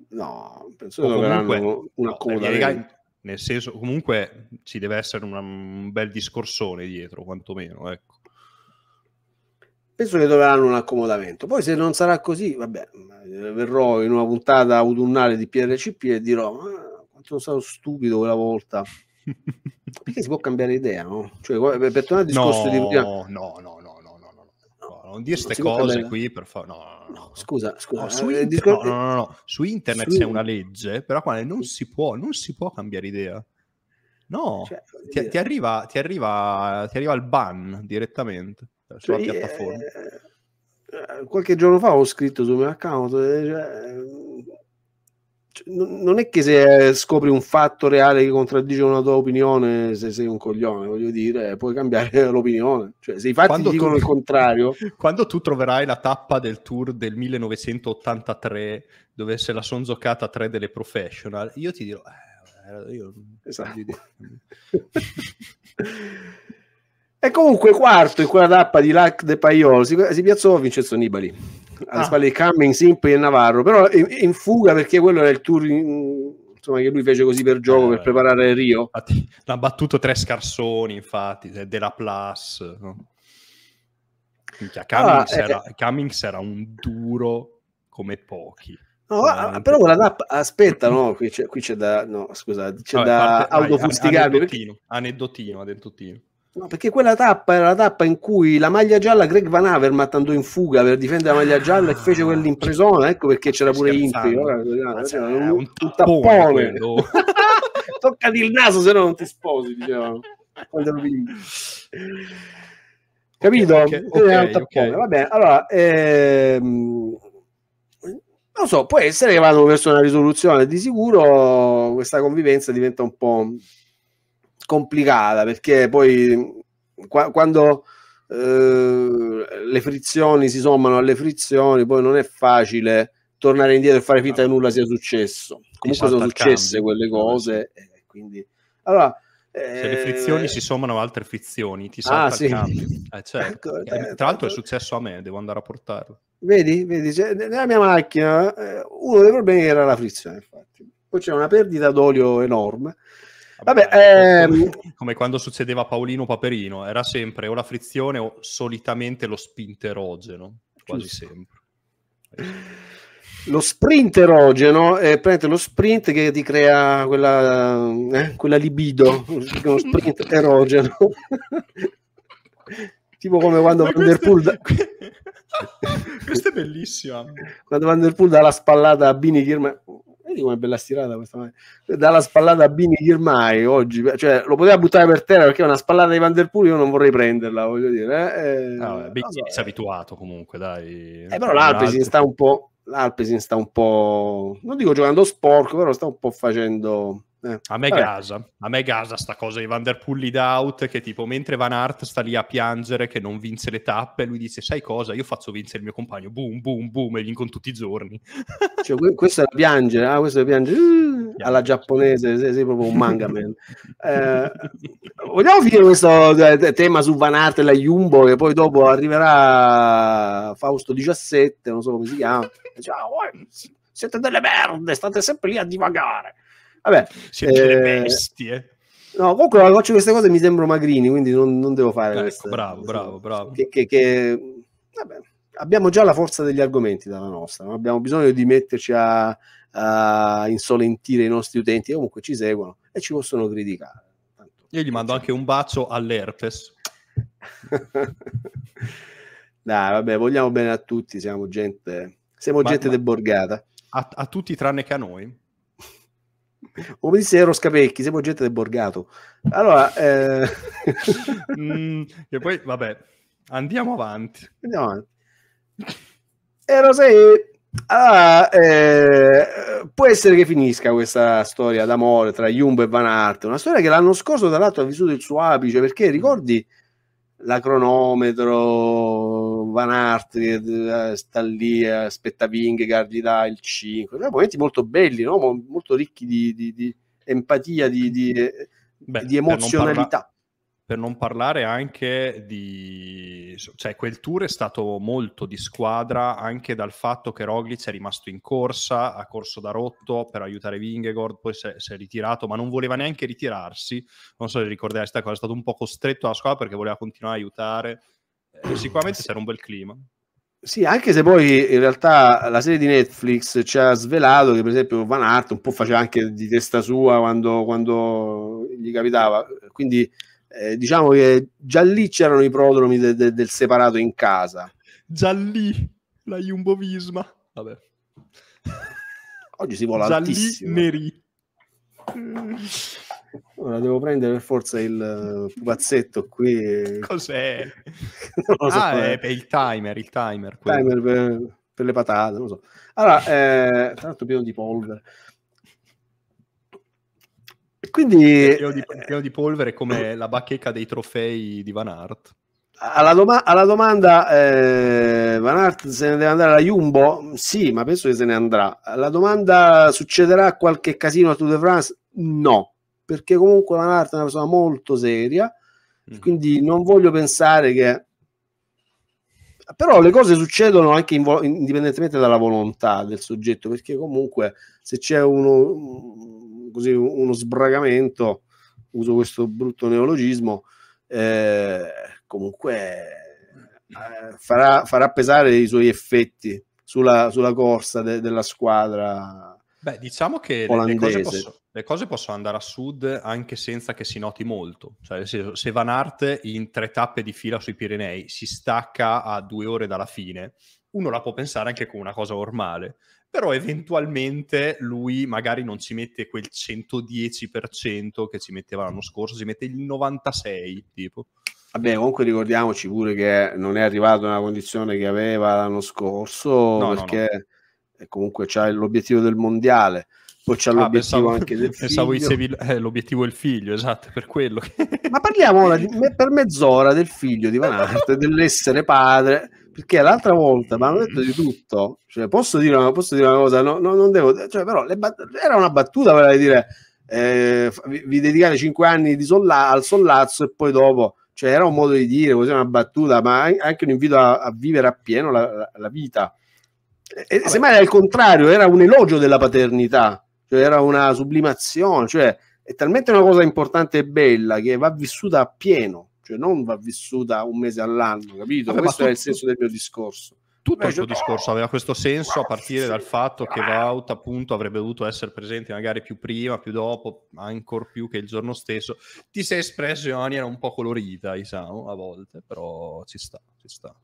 No, penso o che comunque, avranno una no, coda. Legali, nel senso comunque ci deve essere una, un bel discorsone dietro quantomeno ecco. penso che dovranno un accomodamento poi se non sarà così vabbè verrò in una puntata autunnale di PRCP e dirò ma ah, quanto sono stato stupido quella volta perché si può cambiare idea no? cioè, per tornare al discorso no, di prima no no no non dire queste cose qui, per favore. No, no, no, scusa, scusa. No, eh, su, eh, no, no, no, su internet su... c'è una legge però quale non si può, non si può cambiare idea. No, cioè, ti, ti, arriva, ti, arriva, ti, arriva, il ban direttamente sulla cioè, piattaforma. Eh, eh, qualche giorno fa ho scritto sul mio account, eh, cioè, cioè, non è che se eh, scopri un fatto reale che contraddice una tua opinione, se sei un coglione, voglio dire, eh, puoi cambiare l'opinione. Cioè, se i fatti quando dicono tu, il contrario. Quando tu troverai la tappa del tour del 1983, dove se la sono giocata tre delle professional, io ti dirò. Eh, io... Esatto. E comunque quarto in quella tappa di Lac de Paiol si, si piazzò Vincenzo Nibali alle ah. spalle di Camping, Simpoli e Navarro, però in, in, fuga perché quello era il tour in, insomma, che lui fece così per gioco eh, per preparare Rio. Infatti, l'ha battuto tre scarsoni, infatti, della Plus. No? Cummings, ah, era, eh, eh. Cummings era un duro come pochi. No, ah, però quella tappa, aspetta, no, qui c'è, qui c'è da, no, scusa, c'è Vabbè, da parte, autofustigarmi. Vai, aneddotino, aneddotino, aneddotino. No, perché quella tappa era la tappa in cui la maglia gialla Greg Van Avermaet andò in fuga per difendere la maglia gialla ah, e fece quell'impresona, ecco perché c'era pure Inti. Un, un tappone. Toccati il naso, se no non ti sposi, dicevano. Diciamo. Capito? Okay, okay, okay. Vabbè, allora... Ehm, non so, può essere che vanno verso una risoluzione, di sicuro questa convivenza diventa un po' complicata perché poi qua, quando eh, le frizioni si sommano alle frizioni, poi non è facile tornare indietro e fare finta che nulla sia successo. Comunque sono successe quelle cose, eh, quindi allora. Se le eh, frizioni eh... si sommano altre frizioni, ti salta ah, sì. eh, certo. Ecco, eh, eh, Tra l'altro è successo a me, devo andare a portarlo. Vedi, vedi cioè, nella mia macchina uno dei problemi era la frizione, infatti. Poi c'è una perdita d'olio enorme Vabbè, ehm... come quando succedeva a Paolino Paperino, era sempre o la frizione o solitamente lo spinterogeno, quasi Giusto. sempre. Lo sprint erogeno è eh, praticamente lo sprint che ti crea quella, eh, quella libido, lo sprint erogeno. tipo come quando Ma Van Der Poel da... questa è bellissima quando Van Der Poel dà la spallata a Bini Girma vedi come bella stirata questa mano. dalla spallata a Bini Girmai oggi cioè, lo poteva buttare per terra perché è una spallata di Van Der Poel io non vorrei prenderla voglio dire eh, no, eh, ah, Bini so, si è abituato comunque dai eh, però l'Alpe sta un po' l'Alpe si sta un po' non dico giocando sporco però sta un po' facendo eh, a me vabbè. gasa, a me gasa sta cosa di Van Der Vanderpool lead out che tipo mentre Van Hart sta lì a piangere che non vince le tappe, lui dice sai cosa, io faccio vincere il mio compagno, boom boom boom e vinco tutti i giorni. Cioè, questo è piangere, ah, questo è piangere uh, alla giapponese, sei, sei proprio un manga man. eh, vogliamo finire questo eh, tema su Van Hart e la Jumbo che poi dopo arriverà Fausto 17, non so come si chiama, dice, ah, voi siete delle merde, state sempre lì a divagare. Vabbè, siete eh, delle bestie. No, comunque faccio queste cose mi sembro magrini, quindi non, non devo fare ecco, queste, Bravo, bravo, bravo. Che, che, che, vabbè, abbiamo già la forza degli argomenti dalla nostra, non abbiamo bisogno di metterci a, a insolentire i nostri utenti, comunque ci seguono e ci possono criticare. Io gli mando anche un bacio all'herpes. Dai, vabbè, vogliamo bene a tutti, siamo gente, siamo ma, gente ma, deborgata. A, a tutti tranne che a noi. Come disse Eros Capecchi, siamo gente del borgato. Allora, eh... mm, e poi, vabbè, andiamo avanti. Andiamo avanti. Eros eh, e... Allora, eh, può essere che finisca questa storia d'amore tra Jumbo e Van Hart, una storia che l'anno scorso tra l'altro ha vissuto il suo apice, perché ricordi la cronometro, Van Art che eh, sta lì, eh, aspetta Vingegaard, gli dà il 5, sono momenti molto belli, no? molto ricchi di, di, di empatia, di, di Beh, emozionalità. Per non parlare anche di... cioè quel tour è stato molto di squadra anche dal fatto che Roglic è rimasto in corsa, ha corso da rotto per aiutare Vingegord, poi si è, ritirato, ma non voleva neanche ritirarsi. Non so se ricorderai questa cosa, è stato un po' costretto alla squadra perché voleva continuare a aiutare. E eh, sicuramente sì. c'era un bel clima. Sì, anche se poi in realtà la serie di Netflix ci ha svelato che per esempio Van Hart un po' faceva anche di testa sua quando, quando gli capitava, quindi eh, diciamo che già lì c'erano i prodromi de, de, del separato in casa. Già lì la Jumbo Visma. Vabbè. Oggi si vola già altissimo. Lì Ora devo prendere per forza il eh, pupazzetto qui. Cos'è? so ah, è per il timer, il timer. timer per, per, le patate, non so. Allora, eh, tra l'altro pieno di polvere. Quindi... Cioè, pieno, di, eh, pieno di, polvere come eh, la bacheca dei trofei di Van Art. Alla, doma- alla domanda, eh, Van Art se ne deve andare alla Jumbo? Sì, ma penso che se ne andrà. La domanda, succederà qualche casino a Tour de France? No, perché comunque Van Art è una persona molto seria, mm-hmm. quindi non voglio pensare che... Però le cose succedono anche invo- indipendentemente dalla volontà del soggetto, perché comunque se c'è uno così uno sbragamento, uso questo brutto neologismo, eh, comunque eh, farà, farà, pesare i suoi effetti sulla, sulla corsa de, della squadra. Beh, diciamo che olandese. le, cose posso, le cose possono andare a sud anche senza che si noti molto. Cioè, se, se Van Aert in tre tappe di fila sui Pirenei si stacca a due ore dalla fine, uno la può pensare anche come una cosa normale però eventualmente lui magari non ci mette quel 110% che ci metteva l'anno scorso, ci mette il 96% tipo. Vabbè, comunque ricordiamoci pure che non è arrivato nella condizione che aveva l'anno scorso, no, perché no, no. comunque c'è l'obiettivo del mondiale poi c'è ah, l'obiettivo pensavo, anche del pensavo figlio. Pensavo eh, l'obiettivo è il figlio, esatto, per quello. Che... Ma parliamo ora di, per mezz'ora del figlio di Van Aert, dell'essere padre perché l'altra volta mi hanno detto di mm. tutto. Cioè, posso, dire una, posso dire una cosa? No, no, non devo, cioè, però era una battuta, vorrei dire, eh, vi, vi, dedicate cinque anni solla, al sollazzo e poi dopo. Cioè, era un modo di dire, così una battuta, ma anche un invito a, a vivere appieno la, la, la vita. E, Vabbè. semmai era il contrario, era un elogio della paternità, cioè era una sublimazione, cioè è talmente una cosa importante e bella che va vissuta appieno cioè non va vissuta un mese all'anno, capito? Vabbè, Questo tutto, è il senso del mio discorso. Tutto Beh, il suo discorso aveva questo senso a partire dal fatto che Vaut ah. appunto avrebbe dovuto essere presente magari più prima, più dopo, ancora più che il giorno stesso. Ti sei espresso in maniera un po' colorita, diciamo, a volte, però ci sta, ci sta.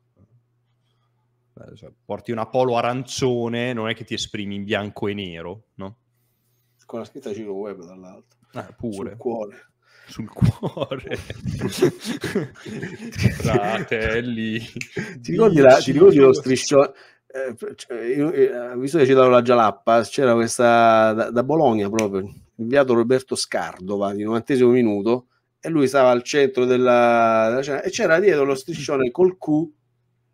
Eh, cioè, porti un Apollo arancione, non è che ti esprimi in bianco e nero, no? Con la scritta Giro Web eh, dall'alto. Eh, pure. Sul cuore sul cuore fratelli ti ricordi, la, ti ricordi lo striscione eh, cioè, eh visto che citavo la Gialappa c'era questa da, da Bologna proprio inviato Roberto Scardova di 90 minuto e lui stava al centro della, della cena e c'era dietro lo striscione col Q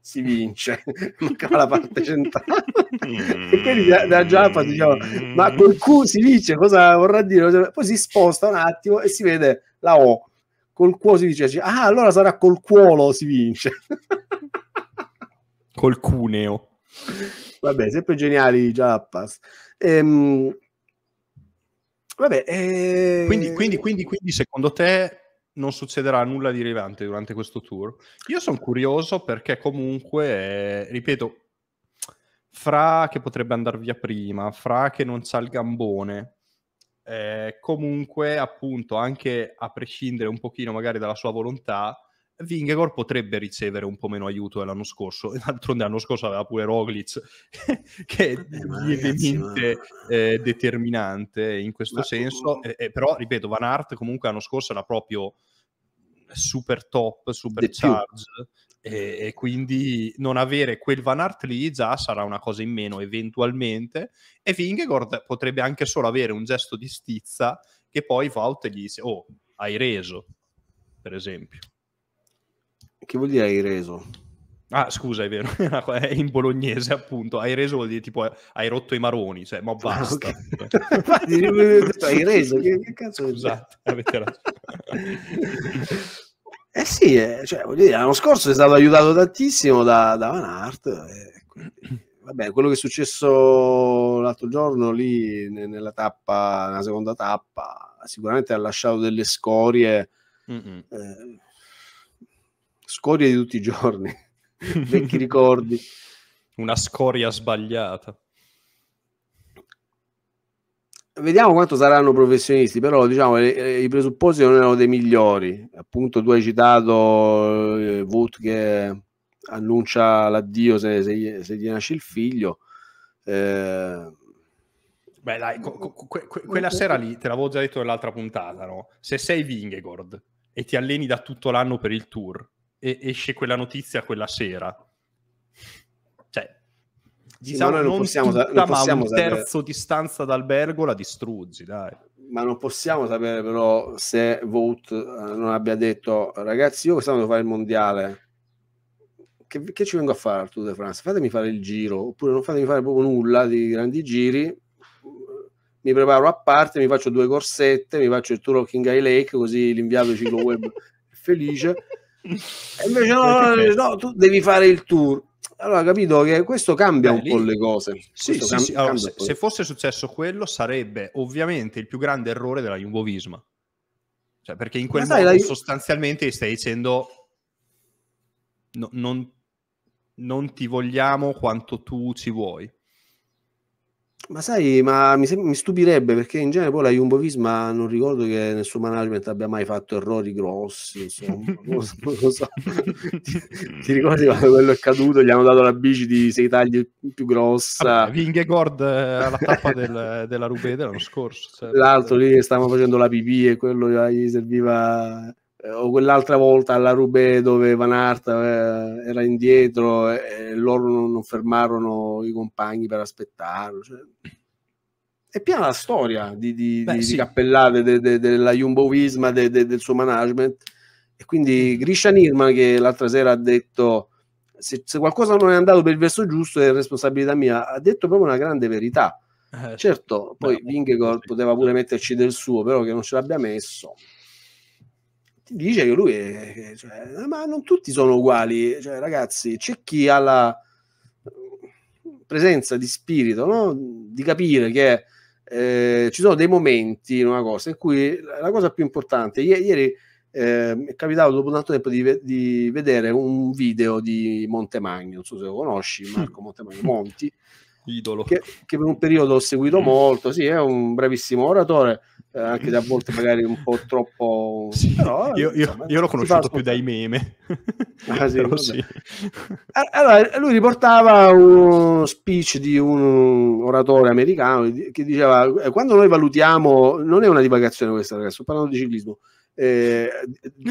si vince, mancava la parte centrale. Mm. e quindi da, da Giappa diciamo, ma col Q si vince, cosa vorrà dire? Poi si sposta un attimo e si vede la O. Col Q si dice, ah allora sarà col cuolo si vince. col cuneo. Vabbè, sempre geniali Giappas. Ehm, vabbè, eh... quindi, quindi, quindi, quindi secondo te non succederà nulla di rilevante durante questo tour. Io sono curioso perché comunque, eh, ripeto, fra che potrebbe andare via prima, fra che non c'ha il gambone, eh, comunque appunto anche a prescindere un pochino magari dalla sua volontà, Vingegor potrebbe ricevere un po' meno aiuto dell'anno scorso, d'altronde l'anno scorso aveva pure Roglic che è eh, lievemente ma... eh, determinante in questo ma... senso, eh, eh, però ripeto Van Art comunque l'anno scorso era proprio super top, super charge e, e, quindi non avere quel Van Art lì già sarà una cosa in meno eventualmente e Vingegaard potrebbe anche solo avere un gesto di stizza che poi Vaut gli dice oh hai reso per esempio che vuol dire hai reso? Ah, scusa, è vero, è in bolognese appunto. Hai reso vuol dire tipo hai rotto i maroni, cioè, ma ah, basta. okay. hai reso, che, che cazzo Scusate, avete Eh sì, eh, cioè, dire, l'anno scorso è stato aiutato tantissimo da, da Van Hart. Eh, vabbè, quello che è successo l'altro giorno lì nella tappa, nella seconda tappa, sicuramente ha lasciato delle scorie, eh, scorie di tutti i giorni vecchi ricordi. Una scoria sbagliata. Vediamo quanto saranno professionisti, però diciamo le, i presupposti non erano dei migliori. Appunto, tu hai citato eh, Wood che annuncia l'addio se, se, se gli nasce il figlio. Eh, Beh, dai, co- que- que- quella sera lì te l'avevo già detto nell'altra puntata, no? Se sei Vingegord e ti alleni da tutto l'anno per il tour, e esce quella notizia quella sera. Cioè, diciamo, sì, non, non possiamo, tutta, non possiamo un terzo distanza d'albergo la distruggi, dai. Ma non possiamo sapere però se Vought eh, non abbia detto ragazzi io quest'anno devo fare il mondiale. Che, che ci vengo a fare al Tour de France? Fatemi fare il giro, oppure non fatemi fare proprio nulla di grandi giri, mi preparo a parte, mi faccio due corsette, mi faccio il Tour of King High Lake, così l'inviato di ciclo web è felice e invece no, no, tu devi fare il tour. Allora capito che questo cambia Beh, un lì... po' le cose. Sì, sì, cam- sì. Allora, se, se, fosse successo quello sarebbe ovviamente il più grande errore della Jumbo Visma. Cioè, perché in quel Ma modo sostanzialmente la... stai dicendo no, non, non ti vogliamo quanto tu ci vuoi ma sai, ma mi, mi, stupirebbe perché in genere poi la Jumbo Visma non ricordo che nessun management abbia mai fatto errori grossi, insomma, cosa, so, Ti, ti, ricordi quando quello è caduto, gli hanno dato la bici di sei tagli più grossa. Vabbè, Vingegord eh, alla tappa del, della Rubé dell'anno scorso. Certo. L'altro lì che stava facendo la pipì e quello gli serviva o quell'altra volta alla Rubé dove Van Aert eh, era indietro e loro non fermarono i compagni per aspettarlo. Cioè, è piena la storia di, di, Beh, di, sì. di cappellate de, de, della Jumbo Visma, de, del suo management. E quindi Grisha Nirman che l'altra sera ha detto se, se, qualcosa non è andato per il verso giusto è responsabilità mia, ha detto proprio una grande verità. Eh, certo, poi Vingegaard poteva pure metterci del suo, però che non ce l'abbia messo ti dice che lui è, cioè, ma non tutti sono uguali, cioè, ragazzi, c'è chi ha la mm, presenza di spirito, no? di capire che eh, ci sono dei momenti in una cosa in cui la cosa più importante, i- ieri eh, mi è capitato dopo tanto tempo di, ve- di, vedere un video di Montemagno, non so se lo conosci, Marco Montemagno Monti, idolo, che, che per un periodo ho seguito molto, sì, è un bravissimo oratore eh, anche da volte magari un po' troppo... Sì, però, io, insomma, io, io, l'ho conosciuto più dai meme. Ah, sì, sì. Allora, lui riportava uno speech di un oratore americano che diceva, eh, quando noi valutiamo, non è una divagazione questa ragazzi, sto parlando di ciclismo, eh,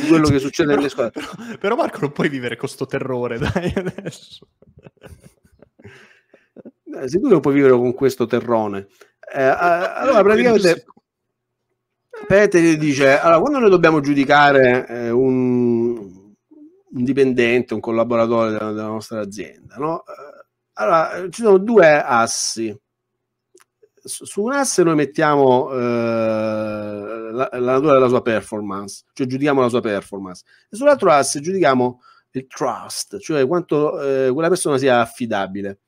quello che succede però, nelle squadre. Però, però, Marco non puoi vivere con sto terrore, dai, adesso. Eh, se tu puoi vivere con questo terrone. Eh, allora, praticamente... Pete dice, allora quando noi dobbiamo giudicare eh, un, un, dipendente, un collaboratore della, della nostra azienda, no? Eh, allora ci sono due assi. Su, un asse noi mettiamo eh, la, la, natura della sua performance, cioè giudichiamo la sua performance, e sull'altro asse giudichiamo il trust, cioè quanto eh, quella persona sia affidabile,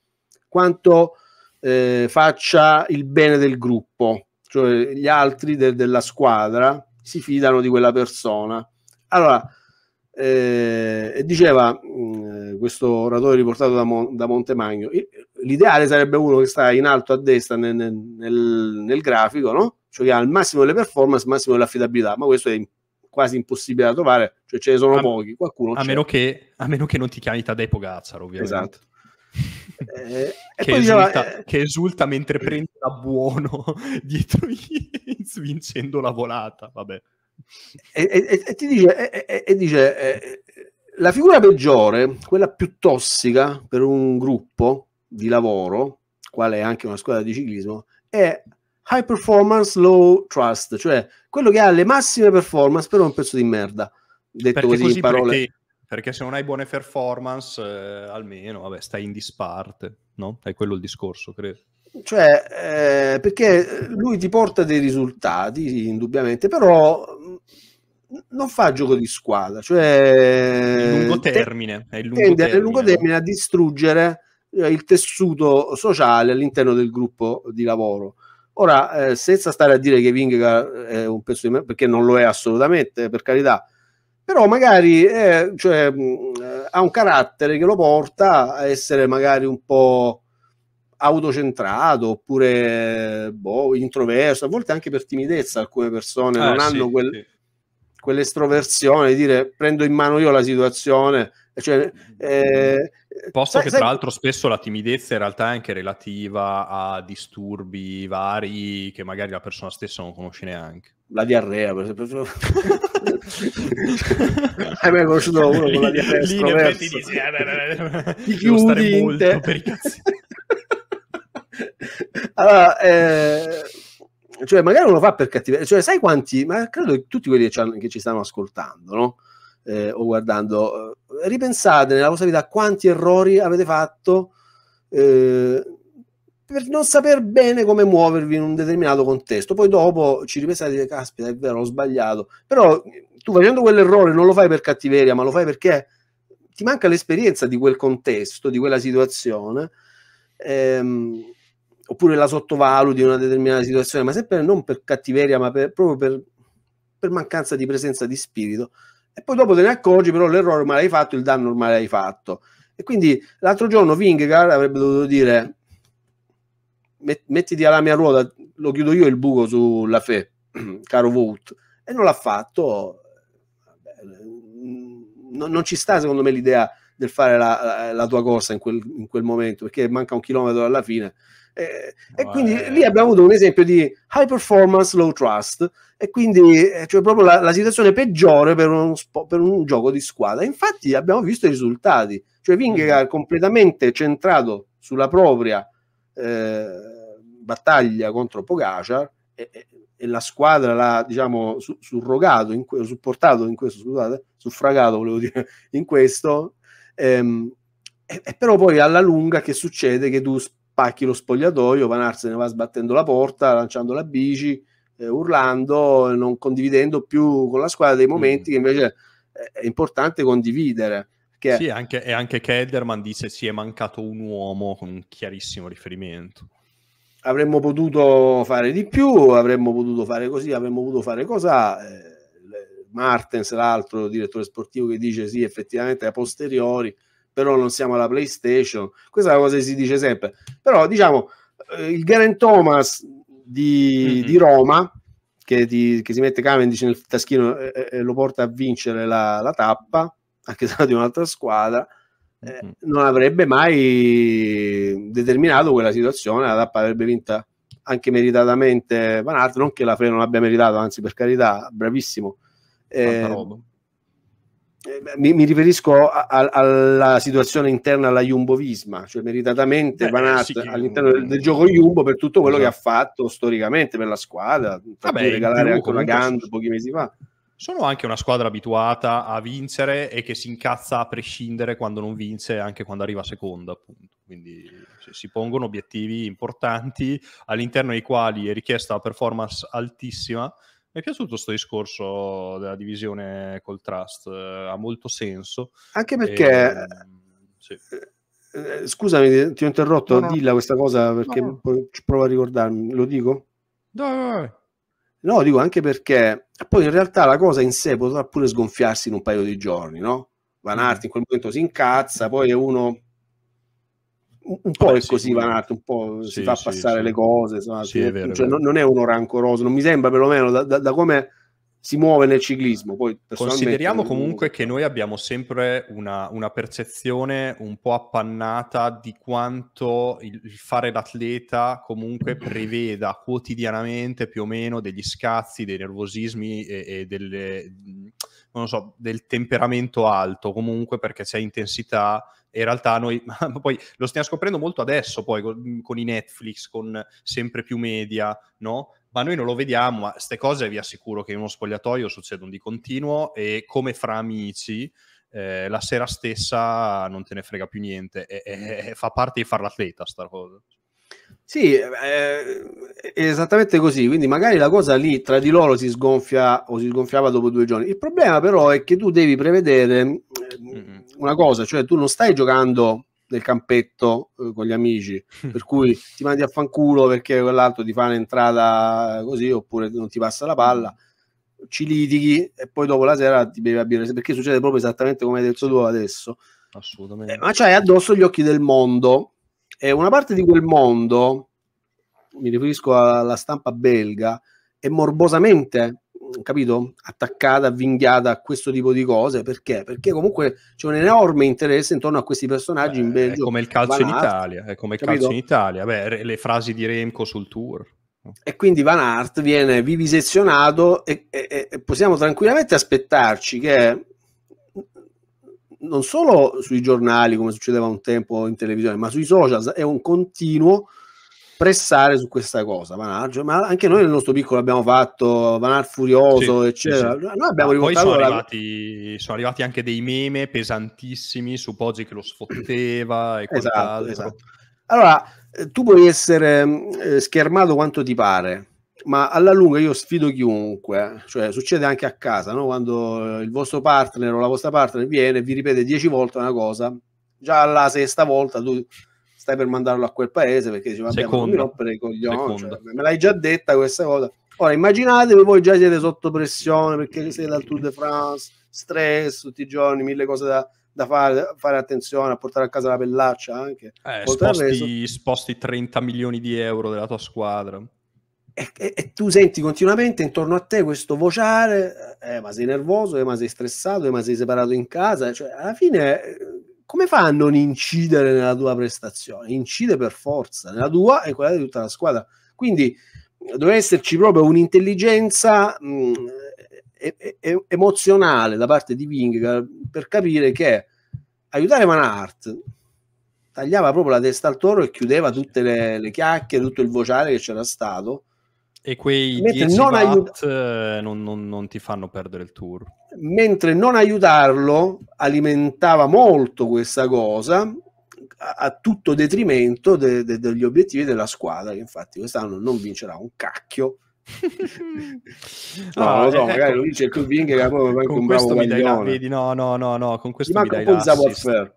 quanto eh, faccia il bene del gruppo cioè gli altri de- della squadra si fidano di quella persona. Allora, eh, diceva mh, mm, questo oratore riportato da, Mon- da Montemagno, l'ideale sarebbe uno che sta in alto a destra nel, nel, nel grafico, no? cioè che ha il massimo delle performance, il massimo dell'affidabilità, ma questo è quasi impossibile da trovare, cioè ce ne sono a, pochi, qualcuno a c'è. meno, che, a meno che non ti chiami Tadej Pogazzaro, ovviamente. Esatto. Eh, che, esulta, diceva, eh, che, esulta, mentre prende da buono dietro Higgins vincendo la volata. Vabbè. E, e, e ti dice, e, dice eh, la figura peggiore, quella più tossica per un gruppo di lavoro, quale è anche una squadra di ciclismo, è high performance, low trust, cioè quello che ha le massime performance, però è un pezzo di merda. Detto perché così, in parole. Perché perché se non hai buone performance, eh, almeno, vabbè, stai in disparte, no? È quello il discorso, credo. Cioè, eh, perché lui ti porta dei risultati, indubbiamente, però mm, non fa gioco di squadra, cioè... Il lungo termine. È il lungo tende termine. lungo termine a distruggere eh, il tessuto sociale all'interno del gruppo di lavoro. Ora, eh, senza stare a dire che Vingegaard è un pezzo di merda, perché non lo è assolutamente, per carità, però magari è, eh, cioè, mm, eh, ha un carattere che lo porta a essere magari un po' autocentrato oppure boh, introverso, a volte anche per timidezza alcune persone ah, non eh, sì, hanno quel, sì. quell'estroversione di dire prendo in mano io la situazione. Cioè, eh, Posto sai, che sai... tra l'altro spesso la timidezza in realtà è anche relativa a disturbi vari che magari la persona stessa non conosce neanche. La diarrea, per esempio. Eh hai mai conosciuto uno con la via destra? Lì, dici, eh, beh, beh, ti chiudi molto te. per i cazzi. allora, eh, cioè, magari uno fa per cattiveria, cioè, sai quanti, ma credo che tutti quelli che, che ci stanno ascoltando, no? Eh, o guardando, eh, ripensate nella vostra vita quanti errori avete fatto eh, per non saper bene come muovervi in un determinato contesto. Poi dopo ci ripensate e dite, caspita, è vero, ho sbagliato. Però tu facendo quell'errore non lo fai per cattiveria, ma lo fai perché ti manca l'esperienza di quel contesto, di quella situazione, ehm, oppure la sottovaluti in una determinata situazione, ma sempre non per cattiveria, ma per, proprio per, per, mancanza di presenza di spirito. E poi dopo te ne accorgi, però l'errore ormai l'hai fatto, il danno ormai l'hai fatto. E quindi l'altro giorno Vingegaard avrebbe dovuto dire mettiti alla mia ruota, lo chiudo io il buco sulla Fe, caro Vult. e non l'ha fatto non, non ci sta secondo me l'idea del fare la, la tua corsa in quel, in quel, momento perché manca un chilometro alla fine. Eh, e quindi lì abbiamo avuto un esempio di high performance, low trust, e quindi eh, cioè proprio la, la situazione peggiore per, uno, per, un gioco di squadra. Infatti abbiamo visto i risultati, cioè Vingegaard mm. completamente centrato sulla propria eh, battaglia contro Pogacar, e, e, la squadra l'ha diciamo su, surrogato, in, supportato in questo, scusate, suffragato volevo dire, in questo, ehm, e, e però poi alla lunga che succede che tu spacchi lo spogliatoio, Van Arsene va sbattendo la porta, lanciando la bici, eh, urlando, non condividendo più con la squadra dei mm. momenti mm. che invece eh, è importante condividere. Che... Sì, anche, e anche Kelderman dice si è mancato un uomo con un chiarissimo riferimento avremmo potuto fare di più, avremmo potuto fare così, avremmo potuto fare cosa. Eh, Martens, l'altro direttore sportivo, che dice sì, effettivamente a posteriori, però non siamo alla PlayStation. Questa è la cosa che si dice sempre. Però diciamo, eh, il Garen Thomas di, mm-hmm. di Roma, che, ti, che, si mette Cavendish nel taschino e, eh, e eh, eh, lo porta a vincere la, la tappa, anche se era di un'altra squadra, eh, non avrebbe mai determinato quella situazione, la tappa avrebbe vinta anche meritatamente Van Aert, non che la Fre non abbia meritato, anzi per carità, bravissimo. Eh, eh mi, mi, riferisco a, a, alla situazione interna alla Jumbo Visma, cioè meritatamente Beh, Van eh, Aert sì, all'interno del, del, gioco Jumbo per tutto quello esatto. che ha esatto. fatto storicamente per la squadra, per regalare anche una Gand pochi mesi fa sono anche una squadra abituata a vincere e che si incazza a prescindere quando non vince, anche quando arriva seconda, appunto. Quindi si pongono obiettivi importanti all'interno dei quali è richiesta una performance altissima. Mi è piaciuto questo discorso della divisione col trust, eh, ha molto senso. Anche perché... E, ehm, sì. Eh, scusami, ti ho interrotto, no, no. dilla questa cosa perché no. provo a ricordarmi, lo dico? Dai, dai, dai. No, dico anche perché poi in realtà la cosa in sé potrà pure sgonfiarsi in un paio di giorni, no? Van mm. Aert in quel momento si incazza, poi è uno un po' Beh, è così sì, Van Aert, un po' sì, si fa sì, passare le cose, so, vero, cioè, vero. Non, non, è uno rancoroso, non mi sembra perlomeno da, da, da come si muove nel ciclismo. Poi, Consideriamo comunque che noi abbiamo sempre una, una percezione un po' appannata di quanto il, il fare l'atleta comunque preveda quotidianamente più o meno degli scazzi, dei nervosismi e, e delle, so, del temperamento alto, comunque perché c'è intensità, in realtà noi poi lo stiamo scoprendo molto adesso poi con, con, i Netflix, con sempre più media, no? ma noi non lo vediamo, ma queste cose vi assicuro che in uno spogliatoio succedono di continuo e come fra amici eh, la sera stessa non te ne frega più niente, e, e, mm. e fa parte di far l'atleta sta cosa. Sì, eh, esattamente così, quindi magari la cosa lì tra di loro si sgonfia o si sgonfiava dopo due giorni. Il problema però è che tu devi prevedere eh, una cosa, cioè tu non stai giocando del campetto eh, con gli amici, per cui ti mandi a fanculo perché quell'altro ti fa un'entrata così oppure non ti passa la palla, ci litighi e poi dopo la sera ti bevi a birra, perché succede proprio esattamente come hai detto tu adesso. Assolutamente. Eh, ma c'hai addosso gli occhi del mondo e una parte di quel mondo, mi riferisco alla stampa belga, è morbosamente capito, attaccata, avvinghiata a questo tipo di cose, perché? Perché comunque c'è un enorme interesse intorno a questi personaggi Beh, in Belgio. È come il calcio in Italia, è come il capito? calcio in Italia, Beh, le frasi di Remco sul tour. E quindi Van Art viene vivisezionato e, e, e possiamo tranquillamente aspettarci che non solo sui giornali come succedeva un tempo in televisione, ma sui social è un continuo pressare su questa cosa, Vanargio, cioè, ma anche noi nel nostro piccolo abbiamo fatto Vanar furioso, sì, eccetera. Sì. Noi abbiamo poi sono, la... arrivati, sono arrivati, anche dei meme pesantissimi su Poggi che lo sfotteva e esatto, quant'altro. Esatto. Allora, eh, tu puoi essere mm, eh, schermato quanto ti pare, ma alla lunga io sfido chiunque, eh. cioè succede anche a casa, no? quando eh, il vostro partner o la vostra partner viene e vi ripete dieci volte una cosa, già alla sesta volta tu stai per mandarlo a quel paese perché dice vabbè non mi rompere i coglioni cioè, me l'hai già detta questa cosa ora immaginatevi voi già siete sotto pressione perché siete dal Tour de France stress tutti i giorni mille cose da, da fare, fare attenzione a portare a casa la pellaccia anche eh, sposti, sposti 30 milioni di euro della tua squadra e, e, e, tu senti continuamente intorno a te questo vociare, eh, ma sei nervoso, eh, ma sei stressato, eh, ma sei separato in casa, cioè alla fine eh, come fa a non incidere nella tua prestazione? Incide per forza, nella tua e quella di tutta la squadra. Quindi deve esserci proprio un'intelligenza mh, mm, e, e, emozionale da parte di Vingegaard per capire che aiutare Van Aert tagliava proprio la testa al toro e chiudeva tutte le, le chiacchiere, tutto il vociare che c'era stato e quei Mentre 10 non, watt, aiut- eh, non, non, non, ti fanno perdere il tour. Mentre non aiutarlo alimentava molto questa cosa a, a tutto detrimento de, de, degli obiettivi della squadra, che infatti quest'anno non vincerà un cacchio. no, no, lo so, eh, ecco, magari lo dice il Kubing che poi manca un bravo mi dai, vedi, no, no, no, no, con questo Ti mi dai un po'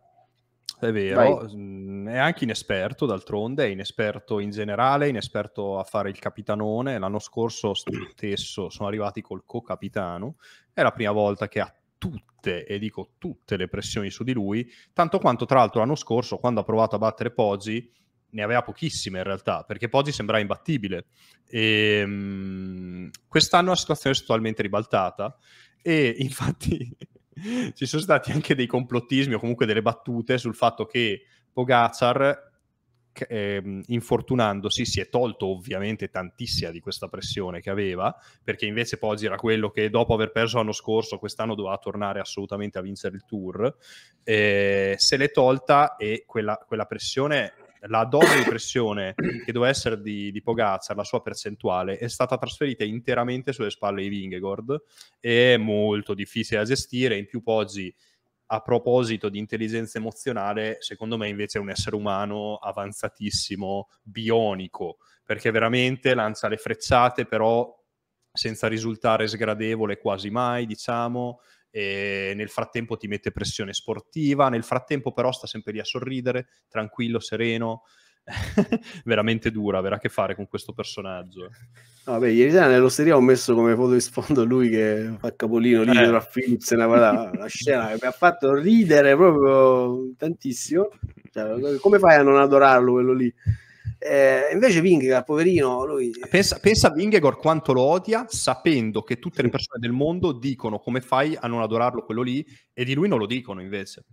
è vero, Vai. Mm, è anche inesperto d'altronde, è inesperto in generale, è inesperto a fare il capitanone. L'anno scorso stesso sono arrivati col co-capitano, è la prima volta che ha tutte, e dico tutte le pressioni su di lui, tanto quanto tra l'altro l'anno scorso quando ha provato a battere Poggi ne aveva pochissime in realtà, perché Poggi sembrava imbattibile. E, ehm, quest'anno la situazione è totalmente ribaltata e infatti ci sono stati anche dei complottismi o comunque delle battute sul fatto che Pogacar eh, infortunandosi si è tolto ovviamente tantissima di questa pressione che aveva perché invece Poggi era quello che dopo aver perso l'anno scorso quest'anno doveva tornare assolutamente a vincere il tour eh, se l'è tolta e quella, quella pressione la dose di pressione che doveva essere di, di Pogazza, la sua percentuale, è stata trasferita interamente sulle spalle di Vingegord. È molto difficile da gestire. In più, Poggi, a proposito di intelligenza emozionale, secondo me invece è un essere umano avanzatissimo, bionico, perché veramente lancia le frecciate, però senza risultare sgradevole quasi mai, diciamo, e nel frattempo ti mette pressione sportiva, nel frattempo però sta sempre lì a sorridere, tranquillo, sereno. veramente dura, avrà a che fare con questo personaggio. No, ieri sera nell'osteria ho messo come foto di sfondo lui che fa capolino lì eh. tra Philips e scena che mi ha fatto ridere proprio tantissimo. Cioè, come fai a non adorarlo quello lì? Eh, invece Vingegaard, poverino, lui... Pensa, eh, pensa a Vingegaard quanto lo odia, sapendo che tutte le persone del mondo dicono come fai a non adorarlo quello lì, e di lui non lo dicono invece.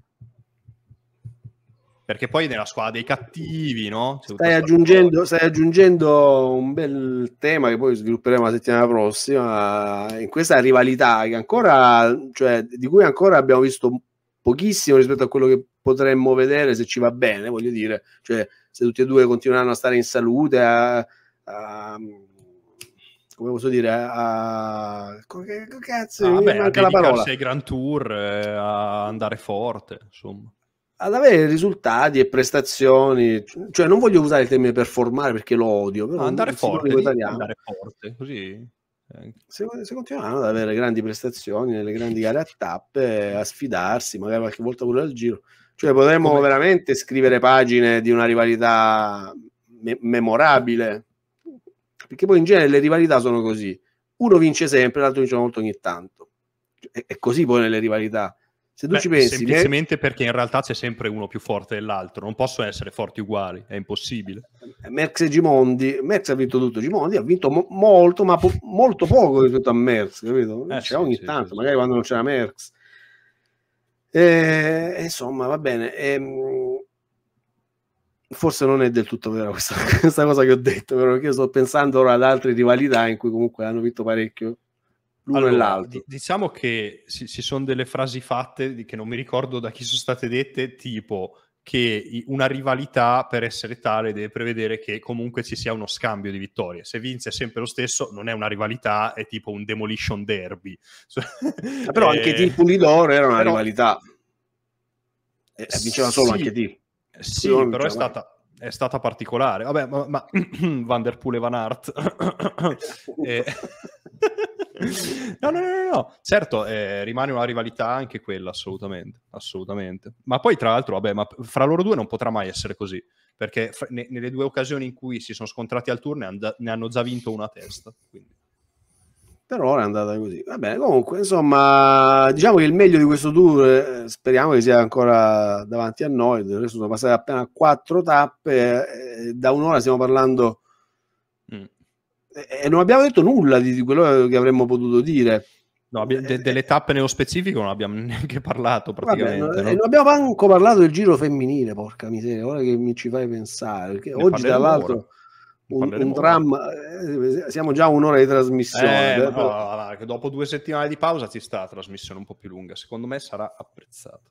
Perché poi nella squadra dei cattivi, no? Stai aggiungendo, stai aggiungendo, un bel tema che poi svilupperemo la settimana prossima, eh, in questa rivalità che ancora, cioè, di cui ancora abbiamo visto pochissimo rispetto a quello che potremmo vedere se ci va bene, voglio dire, cioè se tutti e due continueranno a stare in salute, a, a come posso dire, a... Che, cazzo, ah, beh, manca la parola. ai Grand Tour, eh, a andare forte, insomma. Ad avere risultati e prestazioni, cioè non voglio usare il termine performare perché lo odio, però andare, forte, andare forte, così. Eh. Se, se continuano ad avere grandi prestazioni nelle grandi gare a tappe, a sfidarsi, magari qualche volta pure al giro, cioè potremmo Come... veramente scrivere pagine di una rivalità me- memorabile, perché poi in genere le rivalità sono così. Uno vince sempre, l'altro vince molto ogni tanto. Cioè, è, è così poi nelle rivalità. Se tu Beh, ci pensi, semplicemente Mer- perché in realtà c'è sempre uno più forte dell'altro, non possono essere forti uguali, è impossibile. Merx e Gimondi, Merx ha vinto tutto, Gimondi ha vinto mo- molto, ma po- molto poco rispetto a Merx, capito? Eh, c'è sì, ogni sì, tanto, sì, magari quando non c'era Merx. E, eh, insomma, va bene. E, ehm, forse non è del tutto vera questa, questa, cosa che ho detto, però io sto pensando ora ad altre rivalità in cui comunque hanno vinto parecchio l'uno allora, e l'altro. Diciamo che ci, ci sono delle frasi fatte che non mi ricordo da chi sono state dette, tipo che una rivalità per essere tale deve prevedere che comunque ci sia uno scambio di vittorie. Se vince sempre lo stesso, non è una rivalità, è tipo un demolition derby. Eh, però anche Di eh, Pulidor era una però... rivalità. E, eh, vinceva solo sì, anche Di. Sì, però è diciamo. stata è stata particolare. Vabbè, ma, ma Vanderpool e Van Art. e... No, no, no, no, certo, eh, rimane una rivalità anche quella, assolutamente, assolutamente. Ma poi, tra l'altro, vabbè, ma fra loro due non potrà mai essere così, perché f- ne- nelle due occasioni in cui si sono scontrati al turno and- ne hanno già vinto una testa, quindi per ora è andata così. Vabbè, comunque, insomma, diciamo che il meglio di questo tour eh, speriamo che sia ancora davanti a noi. Del resto sono passate appena quattro tappe, eh, da un'ora stiamo parlando mm e eh, non abbiamo detto nulla di quello che avremmo potuto dire. No, de- delle tappe nello specifico non abbiamo neanche parlato praticamente. Vabbè, eh, no? Non abbiamo manco parlato del giro femminile, porca miseria, ora che mi ci fai pensare, perché oggi tra l'altro un, un dramma, eh, siamo già a un'ora di trasmissione. Eh, eh, no, no, dopo due settimane di pausa ci sta la trasmissione un po' più lunga, secondo me sarà apprezzato.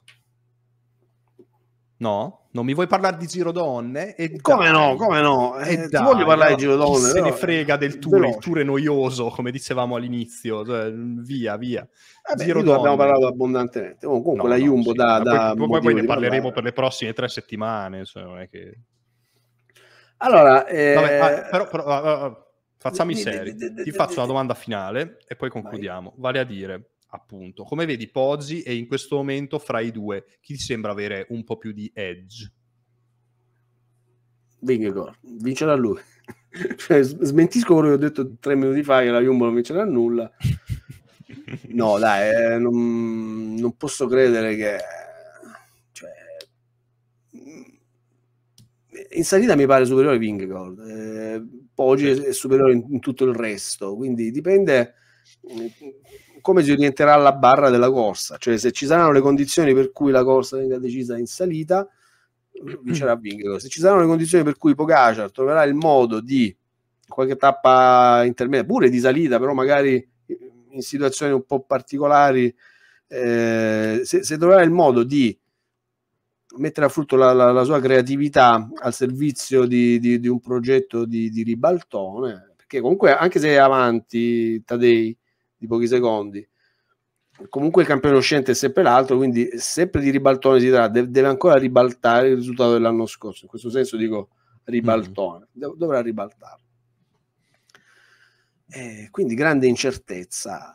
No? Non mi vuoi parlare di Giro Donne? E come dai. no, come no? E eh, dai, voglio parlare no, di Giro Donne. Se ne eh, frega del eh, tour, veloce. il tour è noioso, come dicevamo all'inizio. Cioè, via, via. Vabbè, Giro Donne. abbiamo parlato abbondantemente. Oh, comunque no, la Jumbo no, sì. da, poi, poi, poi, ne parleremo per le prossime tre settimane. Cioè, non è che... Allora, eh... Vabbè, ah, eh, però, però ah, ah, ah facciamo i seri. Ti faccio una domanda finale e poi concludiamo. Vale a dire appunto. Come vedi, Poggi è in questo momento fra i due. Chi ti sembra avere un po' più di edge? Vingegaard, vincerà lui. cioè, smentisco quello che ho detto tre minuti fa, che la Jumbo non vincerà nulla. No, dai, eh, non, non, posso credere che... Cioè, in salita mi pare superiore Vingegaard, eh, Poggi è superiore in, in tutto il resto, quindi dipende come si orienterà la barra della corsa, cioè se ci saranno le condizioni per cui la corsa venga decisa in salita, vincerà mm. Vingegaard. Se ci saranno le condizioni per cui Pogacar troverà il modo di qualche tappa intermedia, pure di salita, però magari in situazioni un po' particolari, eh, se, se, troverà il modo di mettere a frutto la, la, la sua creatività al servizio di, di, di un progetto di, di ribaltone, perché comunque anche se è avanti Tadei, di pochi secondi. Comunque il campione uscente è sempre l'altro, quindi sempre di ribaltone si tratta, deve ancora ribaltare il risultato dell'anno scorso. In questo senso dico ribaltone, mm-hmm. dovrà ribaltarlo. Eh, quindi grande incertezza.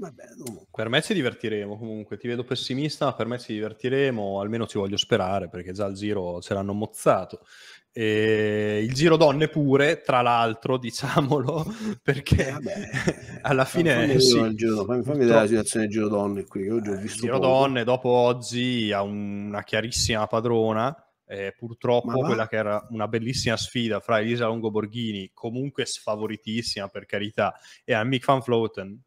Vabbè, per me ci divertiremo comunque, ti vedo pessimista, ma per me ci divertiremo, almeno ci voglio sperare perché già al giro ce l'hanno mozzato. Eh, il giro donne pure, tra l'altro, diciamolo, perché eh, alla fine... Fammi, sì, il giro, fammi, fammi vedere la situazione del giro donne qui, che oggi ho eh, visto... Il giro poco. donne dopo oggi ha una chiarissima padrona, eh, purtroppo quella che era una bellissima sfida fra Elisa Longo Borghini, comunque sfavoritissima per carità, e Amic Van Floten,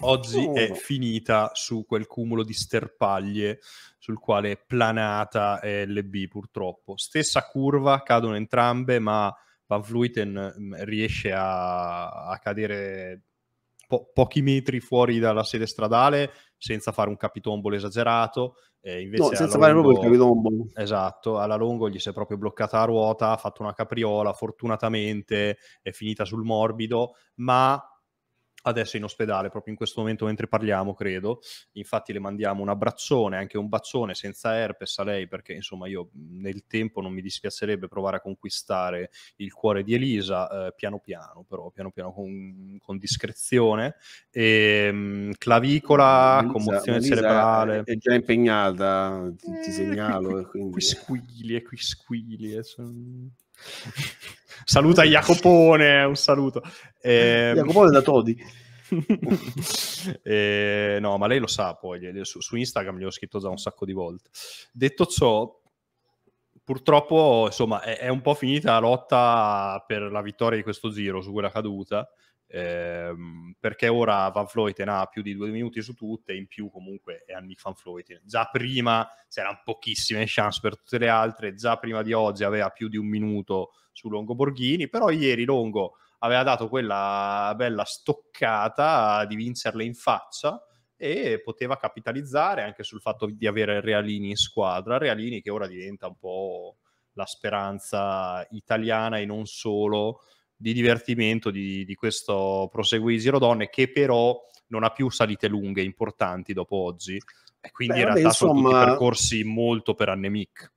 oggi oh. è finita su quel cumulo di sterpaglie sul quale è planata LB purtroppo. Stessa curva, cadono entrambe, ma Van Vluiten mm, riesce a, a cadere po- pochi metri fuori dalla sede stradale senza fare un capitombolo esagerato. invece no, senza fare proprio il capitombolo. Esatto, alla Longo gli si è proprio bloccata la ruota, ha fatto una capriola, fortunatamente è finita sul morbido, ma adesso in ospedale, proprio in questo momento mentre parliamo, credo. Infatti le mandiamo un abbraccione, anche un bacione senza herpes a lei, perché insomma io nel tempo non mi dispiacerebbe provare a conquistare il cuore di Elisa, eh, piano piano, però piano piano con, con discrezione. E, ehm, mh, clavicola, Elisa, commozione Elisa cerebrale. È già impegnata, ti, ti segnalo. Eh, qui, qui, quindi... qui squili, e eh, qui squili. Eh, sono... Saluta Jacopone, un saluto. Eh, Jacopone da Todi. eh, no, ma lei lo sa poi, su, su Instagram gli ho scritto già un sacco di volte. Detto ciò, purtroppo insomma, è, è un po' finita la lotta per la vittoria di questo giro su quella caduta ehm, perché ora Van Floyten ha più di due minuti su tutte, in più comunque è a Van Floyten Già prima c'erano pochissime chance per tutte le altre, già prima di oggi aveva più di un minuto su Longo Borghini, però ieri Longo aveva dato quella bella stoccata di vincerle in faccia e poteva capitalizzare anche sul fatto di avere Realini in squadra, Realini che ora diventa un po' la speranza italiana e non solo di divertimento di, di questo proseguì Zero Donne che però non ha più salite lunghe importanti dopo oggi e quindi Beh, in realtà vabbè, sono insomma... tutti percorsi molto per Annemic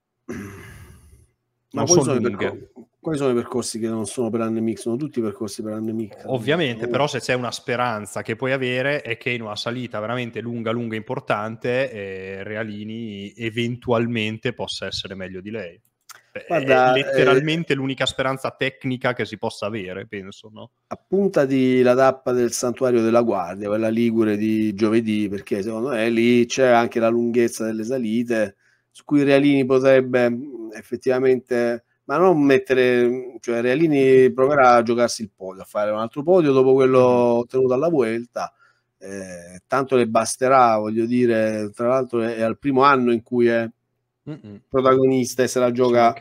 ma non sono, sono quali sono i percorsi che non sono per Annemic? Sono tutti percorsi per Annemic. Ovviamente, eh. però se c'è una speranza che puoi avere è che in una salita veramente lunga, lunga, importante, eh, Realini eventualmente possa essere meglio di lei. Guarda, è eh, letteralmente eh, l'unica speranza tecnica che si possa avere, penso. No? di la tappa del santuario della guardia, quella ligure di giovedì, perché secondo me lì c'è anche la lunghezza delle salite, su cui Realini potrebbe mm, effettivamente, ma non mettere, mm, cioè Realini proverà a giocarsi il podio, a fare un altro podio dopo quello mm-hmm. ottenuto alla Vuelta. Eh, tanto le basterà, voglio dire, tra l'altro è, è al primo anno in cui è Mm-mm. protagonista e se la gioca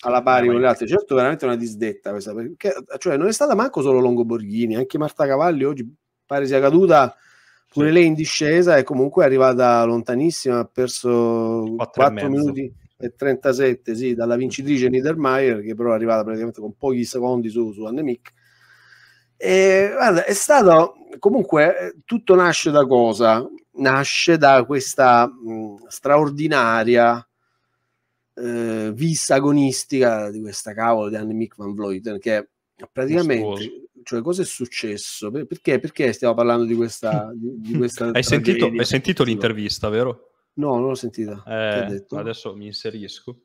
alla pari con gli altri. Certo, veramente una disdetta questa, perché cioè, non è stata manco solo Longo Borghini, anche Marta Cavalli oggi pare sia caduta pure sì. lei in discesa e comunque è arrivata lontanissima, ha perso 4, 4 e minuti e 37 sì, dalla vincitrice Niedermayer che però è arrivata praticamente con pochi secondi su, su Annemic. E, guarda, è stato comunque eh, tutto nasce da cosa? nasce da questa mh, straordinaria eh, vista agonistica di questa cavolo di Anne Mick Van Vleuten che praticamente cioè cosa è successo perché, perché stiamo parlando di questa, di, di questa hai, sentito, hai, sentito, l'intervista vero? no non l'ho sentita eh, adesso mi inserisco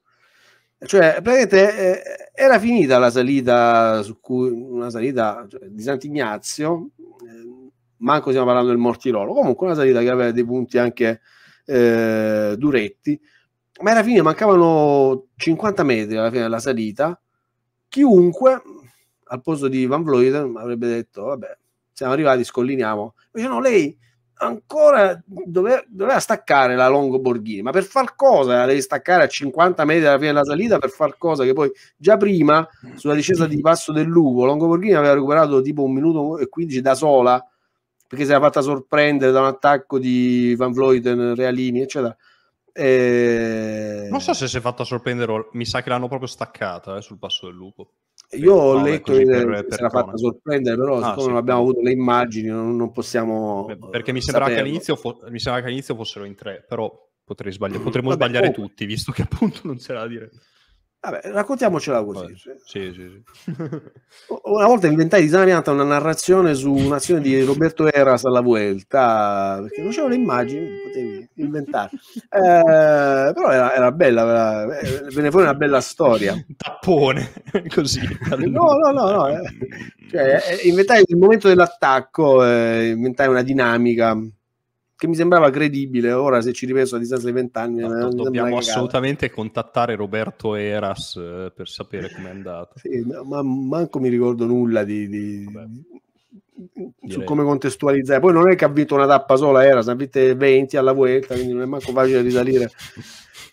cioè praticamente eh, era finita la salita su cui una salita cioè, di Sant'Ignazio eh, manco stiamo parlando del Mortirolo. Comunque una salita che aveva dei punti anche eh, duretti, ma alla fine mancavano 50 metri alla fine della salita. Chiunque al posto di Van Vloiden avrebbe detto: Vabbè, siamo arrivati, scolliniamo. Invece no, lei ancora doveva, doveva staccare la Longo Borghini, ma per far cosa? La devi staccare a 50 metri alla fine della salita per far cosa? Che poi già prima sulla discesa di passo del Lugo, Longo Borghini aveva recuperato tipo un minuto e 15 da sola perché si era fatta sorprendere da un attacco di Van Vloyden, Realini, eccetera. E... Eh, non so se si è fatta sorprendere, o... mi sa che l'hanno proprio staccata eh, sul passo del lupo. Io ho letto che si era fatta sorprendere, però ah, siccome sì. non abbiamo avuto le immagini, non, non possiamo. perché mi sembrava, fo- mi sembrava, che all'inizio fossero in tre, però potrei sbagliare, mm, potremmo Vabbè, sbagliare oh. tutti, visto che appunto non c'era da dire. Vabbè, raccontiamocela così. Vabbè, sì, sì, sì. una volta inventai di sana Zanavianta una narrazione su un'azione di Roberto Eras alla Vuelta, perché non c'erano le immagini, potevi inventare. Eh, però era, era bella, eh, ne fuori una bella storia. Tappone, così. no, no, no, no. Eh. Cioè, eh, inventai il momento dell'attacco, inventai una dinamica che mi sembrava credibile. Ora, se ci ripenso a distanza di vent'anni, eh, no, dobbiamo assolutamente contattare Roberto Eras eh, per sapere com'è andato. sì, no, ma manco mi ricordo nulla di, di, su come contestualizzare. Poi non è che ha vinto una tappa sola, era ha vinto 20 alla Vuelta, quindi non è manco facile risalire.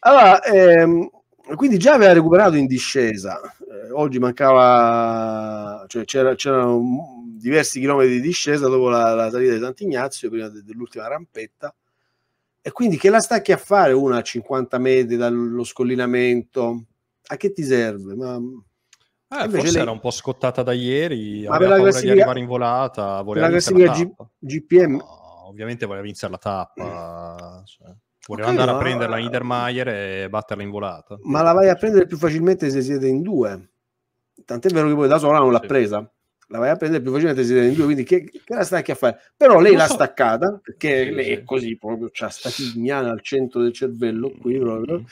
Allora, ehm, quindi già aveva recuperato in discesa. Eh, oggi mancava, cioè c'era, c'era un, diversi chilometri di discesa dopo la, la salita di Sant'Ignazio, prima de, dell'ultima rampetta. E quindi che la stacchi a fare una a 50 metri dallo scollinamento? A che ti serve? Ma... Eh, forse lei... era un po' scottata da ieri, Ma aveva paura classifica... di arrivare in volata, voleva la vincere la tappa. G- GPM. No, ovviamente voleva vincere la tappa. Cioè, voleva okay, andare no, a prenderla in Niedermayer e batterla in volata. Ma la vai a prendere più facilmente se siete in due. Tant'è vero che poi da sola non l'ha sì. presa la vai a prendere più facilmente si in due, quindi che, che, la stacchi a fare? Però lei l'ha staccata, perché sì, lei è così proprio, c'ha sta chignana al centro del cervello, qui mm-hmm. proprio, mm-hmm.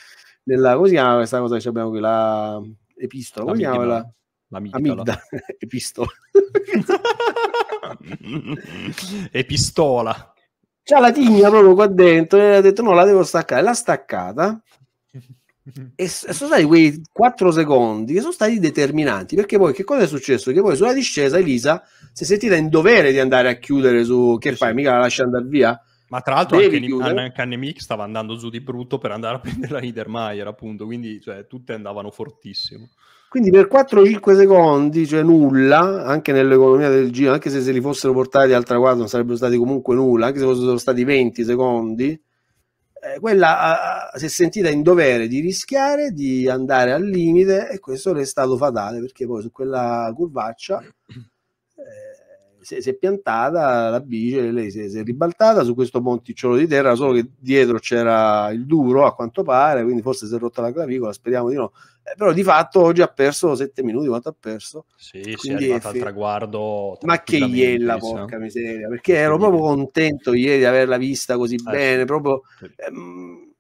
nella, come si chiama questa cosa che abbiamo qui, la epistola, come si chiama? La, l'amigdala. Amigdala. epistola. epistola. C'ha la tigna proprio qua dentro e ha detto no, la devo staccare, l'ha staccata e sono stati quei 4 secondi che sono stati determinanti perché poi che cosa è successo? Che poi sulla discesa Elisa si è sentita in dovere di andare a chiudere su che fai, mica la lascia andare via ma tra l'altro Devi anche, chiudere. anche Annemiek stava andando giù di brutto per andare a prendere la Niedermayer appunto quindi cioè, tutte andavano fortissimo quindi per 4-5 secondi cioè nulla anche nell'economia del giro anche se se li fossero portati altra traguardo non sarebbero stati comunque nulla anche se fossero stati 20 secondi eh, quella uh, si è sentita in dovere di rischiare, di andare al limite e questo le è stato fatale perché poi su quella curvaccia eh, si, è piantata la bice, lei si è, si è, ribaltata su questo monticciolo di terra, solo che dietro c'era il duro a quanto pare, quindi forse si è rotta la clavicola, speriamo di no, eh, però di fatto oggi ha perso 7 minuti quanto ha perso sì, quindi è arrivato al traguardo ma che iella porca miseria perché ero proprio contento ieri di averla vista così eh, bene proprio sì. ehm,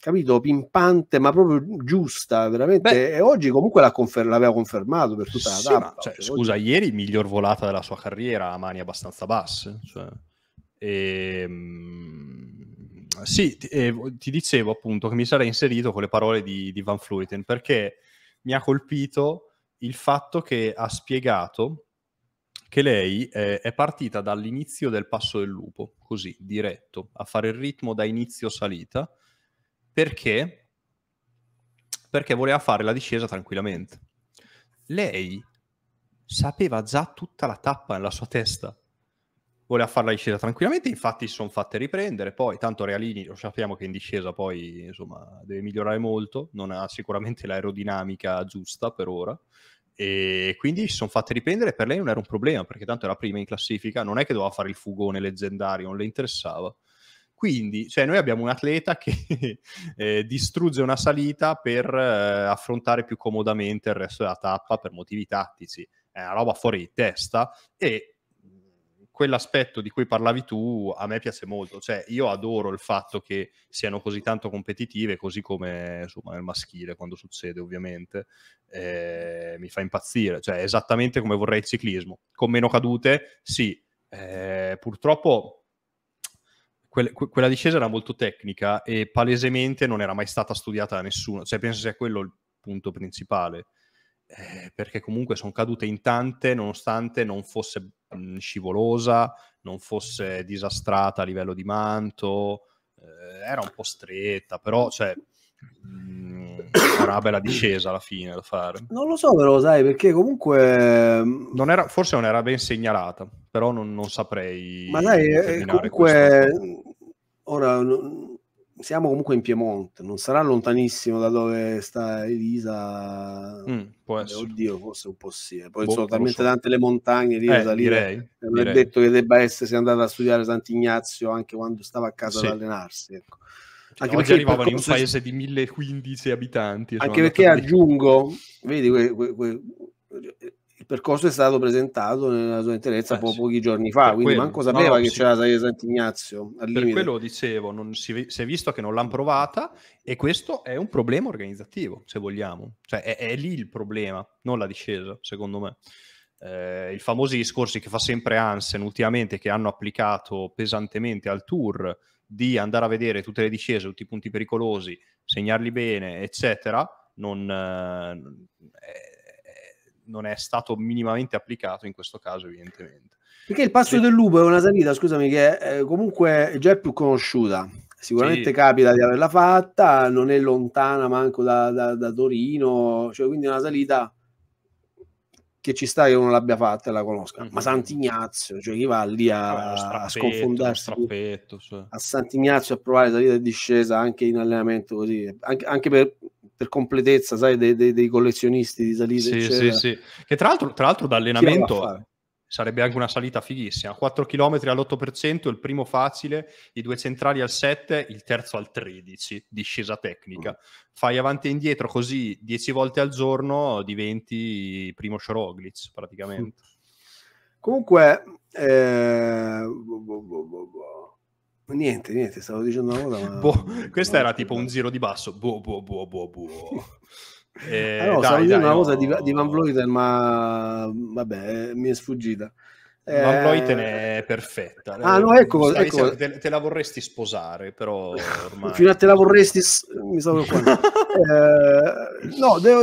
capito pimpante ma proprio giusta veramente Beh, e oggi comunque l'ha confer- l'aveva confermato per tutta la sì, tappa cioè, cioè, scusa oggi... ieri miglior volata della sua carriera a mani abbastanza basse cioè, e, ehm, mh, sì, ti, eh, ti, dicevo appunto che mi sarei inserito con le parole di, di Van Fluiten perché mi ha colpito il fatto che ha spiegato che lei eh, è partita dall'inizio del passo del lupo, così diretto, a fare il ritmo da inizio salita, perché, perché voleva fare la discesa tranquillamente. Lei sapeva già tutta la tappa nella sua testa voleva farla discesa tranquillamente, infatti si sono fatte riprendere, poi tanto Realini lo sappiamo che in discesa poi insomma, deve migliorare molto, non ha sicuramente l'aerodinamica giusta per ora, e quindi si sono fatte riprendere per lei non era un problema perché tanto era prima in classifica, non è che doveva fare il fugone leggendario, non le interessava. Quindi, cioè, noi abbiamo un atleta che eh, distrugge una salita per eh, affrontare più comodamente il resto della tappa per motivi tattici. È una roba fuori di testa e quell'aspetto di cui parlavi tu a me piace molto, cioè io adoro il fatto che siano così tanto competitive, così come insomma, nel maschile quando succede ovviamente, eh, mi fa impazzire, cioè esattamente come vorrei il ciclismo, con meno cadute, sì, eh, purtroppo quella discesa era molto tecnica e palesemente non era mai stata studiata da nessuno, cioè penso sia quello il punto principale eh, perché comunque sono cadute in tante, nonostante non fosse mh, mhmm, scivolosa, non fosse disastrata a livello di manto, eh, era un po' stretta, però cioè, mh, mhmm, una bella discesa alla fine da fare. Non lo so però, sai, perché comunque... Mhmm, non era, forse non era ben segnalata, però non, non saprei... Ma dai, eh, comunque... Questo. Ora... Non siamo comunque in Piemonte, non sarà lontanissimo da dove sta Elisa. Mm, può eh, essere. Oddio, forse un po' sì. Eh. Poi boh, sono talmente so. tante le montagne lì eh, salire. Direi, eh, non direi. è detto che debba essersi andata a studiare Sant'Ignazio anche quando stava a casa sì. ad allenarsi. Ecco. Cioè, anche oggi arrivavano percorso... in un paese di 1015 abitanti. Anche perché aggiungo, vedi, que, que, que il percorso è stato presentato nella sua interezza eh, po- pochi giorni fa, quindi quello, manco sapeva no, che sì. c'era la Saia Sant'Ignazio. Per quello dicevo, non si, si, è visto che non l'hanno provata e questo è un problema organizzativo, se vogliamo. Cioè è, è lì il problema, non la discesa, secondo me. Eh, I famosi discorsi che fa sempre Hansen ultimamente, che hanno applicato pesantemente al tour di andare a vedere tutte le discese, tutti i punti pericolosi, segnarli bene, eccetera, non... Eh, non è stato minimamente applicato in questo caso, evidentemente. Perché il passo sì. del lupo è una salita, scusami, che è, eh, comunque già è più conosciuta. Sicuramente sì. capita di averla fatta, non è lontana manco da, da, da Torino, cioè quindi è una salita che ci sta che uno l'abbia fatta e la conosca, mm-hmm. ma mhm. Sant'Ignazio, cioè chi va lì a, a sconfondarsi cioè. a Sant'Ignazio a provare salita e discesa anche in allenamento così, anche, anche per, per, completezza, sai, dei, dei, dei collezionisti di salite. Sì, sì, sì. Che tra l'altro, tra l'altro da allenamento sarebbe anche una salita fighissima. 4 km all'8%, il primo facile, i due centrali al 7, il terzo al 13, discesa tecnica. Mm. Fai avanti e indietro così 10 volte al giorno, diventi primo Shoroglitz praticamente. Comunque, eh... Boh, boh, boh, niente, niente, stavo dicendo una cosa. Ma... Boh, questa era tipo un giro di basso. Boh, boh, boh, boh, boh. Eh, ah dai, dai, una no. cosa di, di Van Vleuten, ma vabbè, mi è sfuggita. Eh... Van Vleuten è perfetta. Ah, no, ecco, Stavi, ecco. Te, te, la vorresti sposare, però ormai... Fino a te la vorresti... Mi stavo eh, No, devo,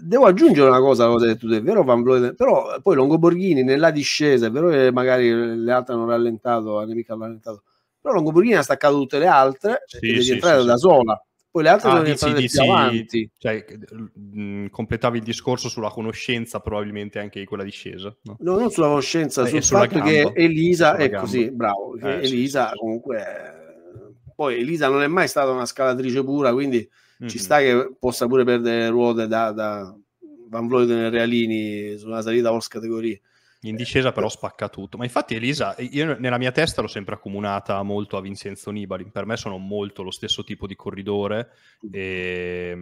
devo, aggiungere una cosa, cosa detto, tu è vero Van Vleuten, però poi Longoborghini nella discesa, è vero che magari le altre hanno rallentato, la nemica ha rallentato, però Longoborghini ha staccato tutte le altre sì, e devi sì, entrare sì, da sola poi le altre ah, dici, dici, avanti. Cioè, mh, mm, completavi il discorso sulla conoscenza, probabilmente anche di quella discesa. No, no non sulla conoscenza, eh, sul fatto gamba. che Elisa è così, bravo. Eh, Elisa sì, comunque... Sì. Poi Elisa non è mai stata una scalatrice pura, quindi mm-hmm. ci sta che possa pure perdere ruote da, da Van Vloyden e Realini sulla salita post categoria. In eh, discesa però eh. spacca tutto, ma infatti Elisa, eh, io nella mia testa l'ho sempre accomunata molto a Vincenzo Nibali, per me sono molto lo stesso tipo di corridore, e...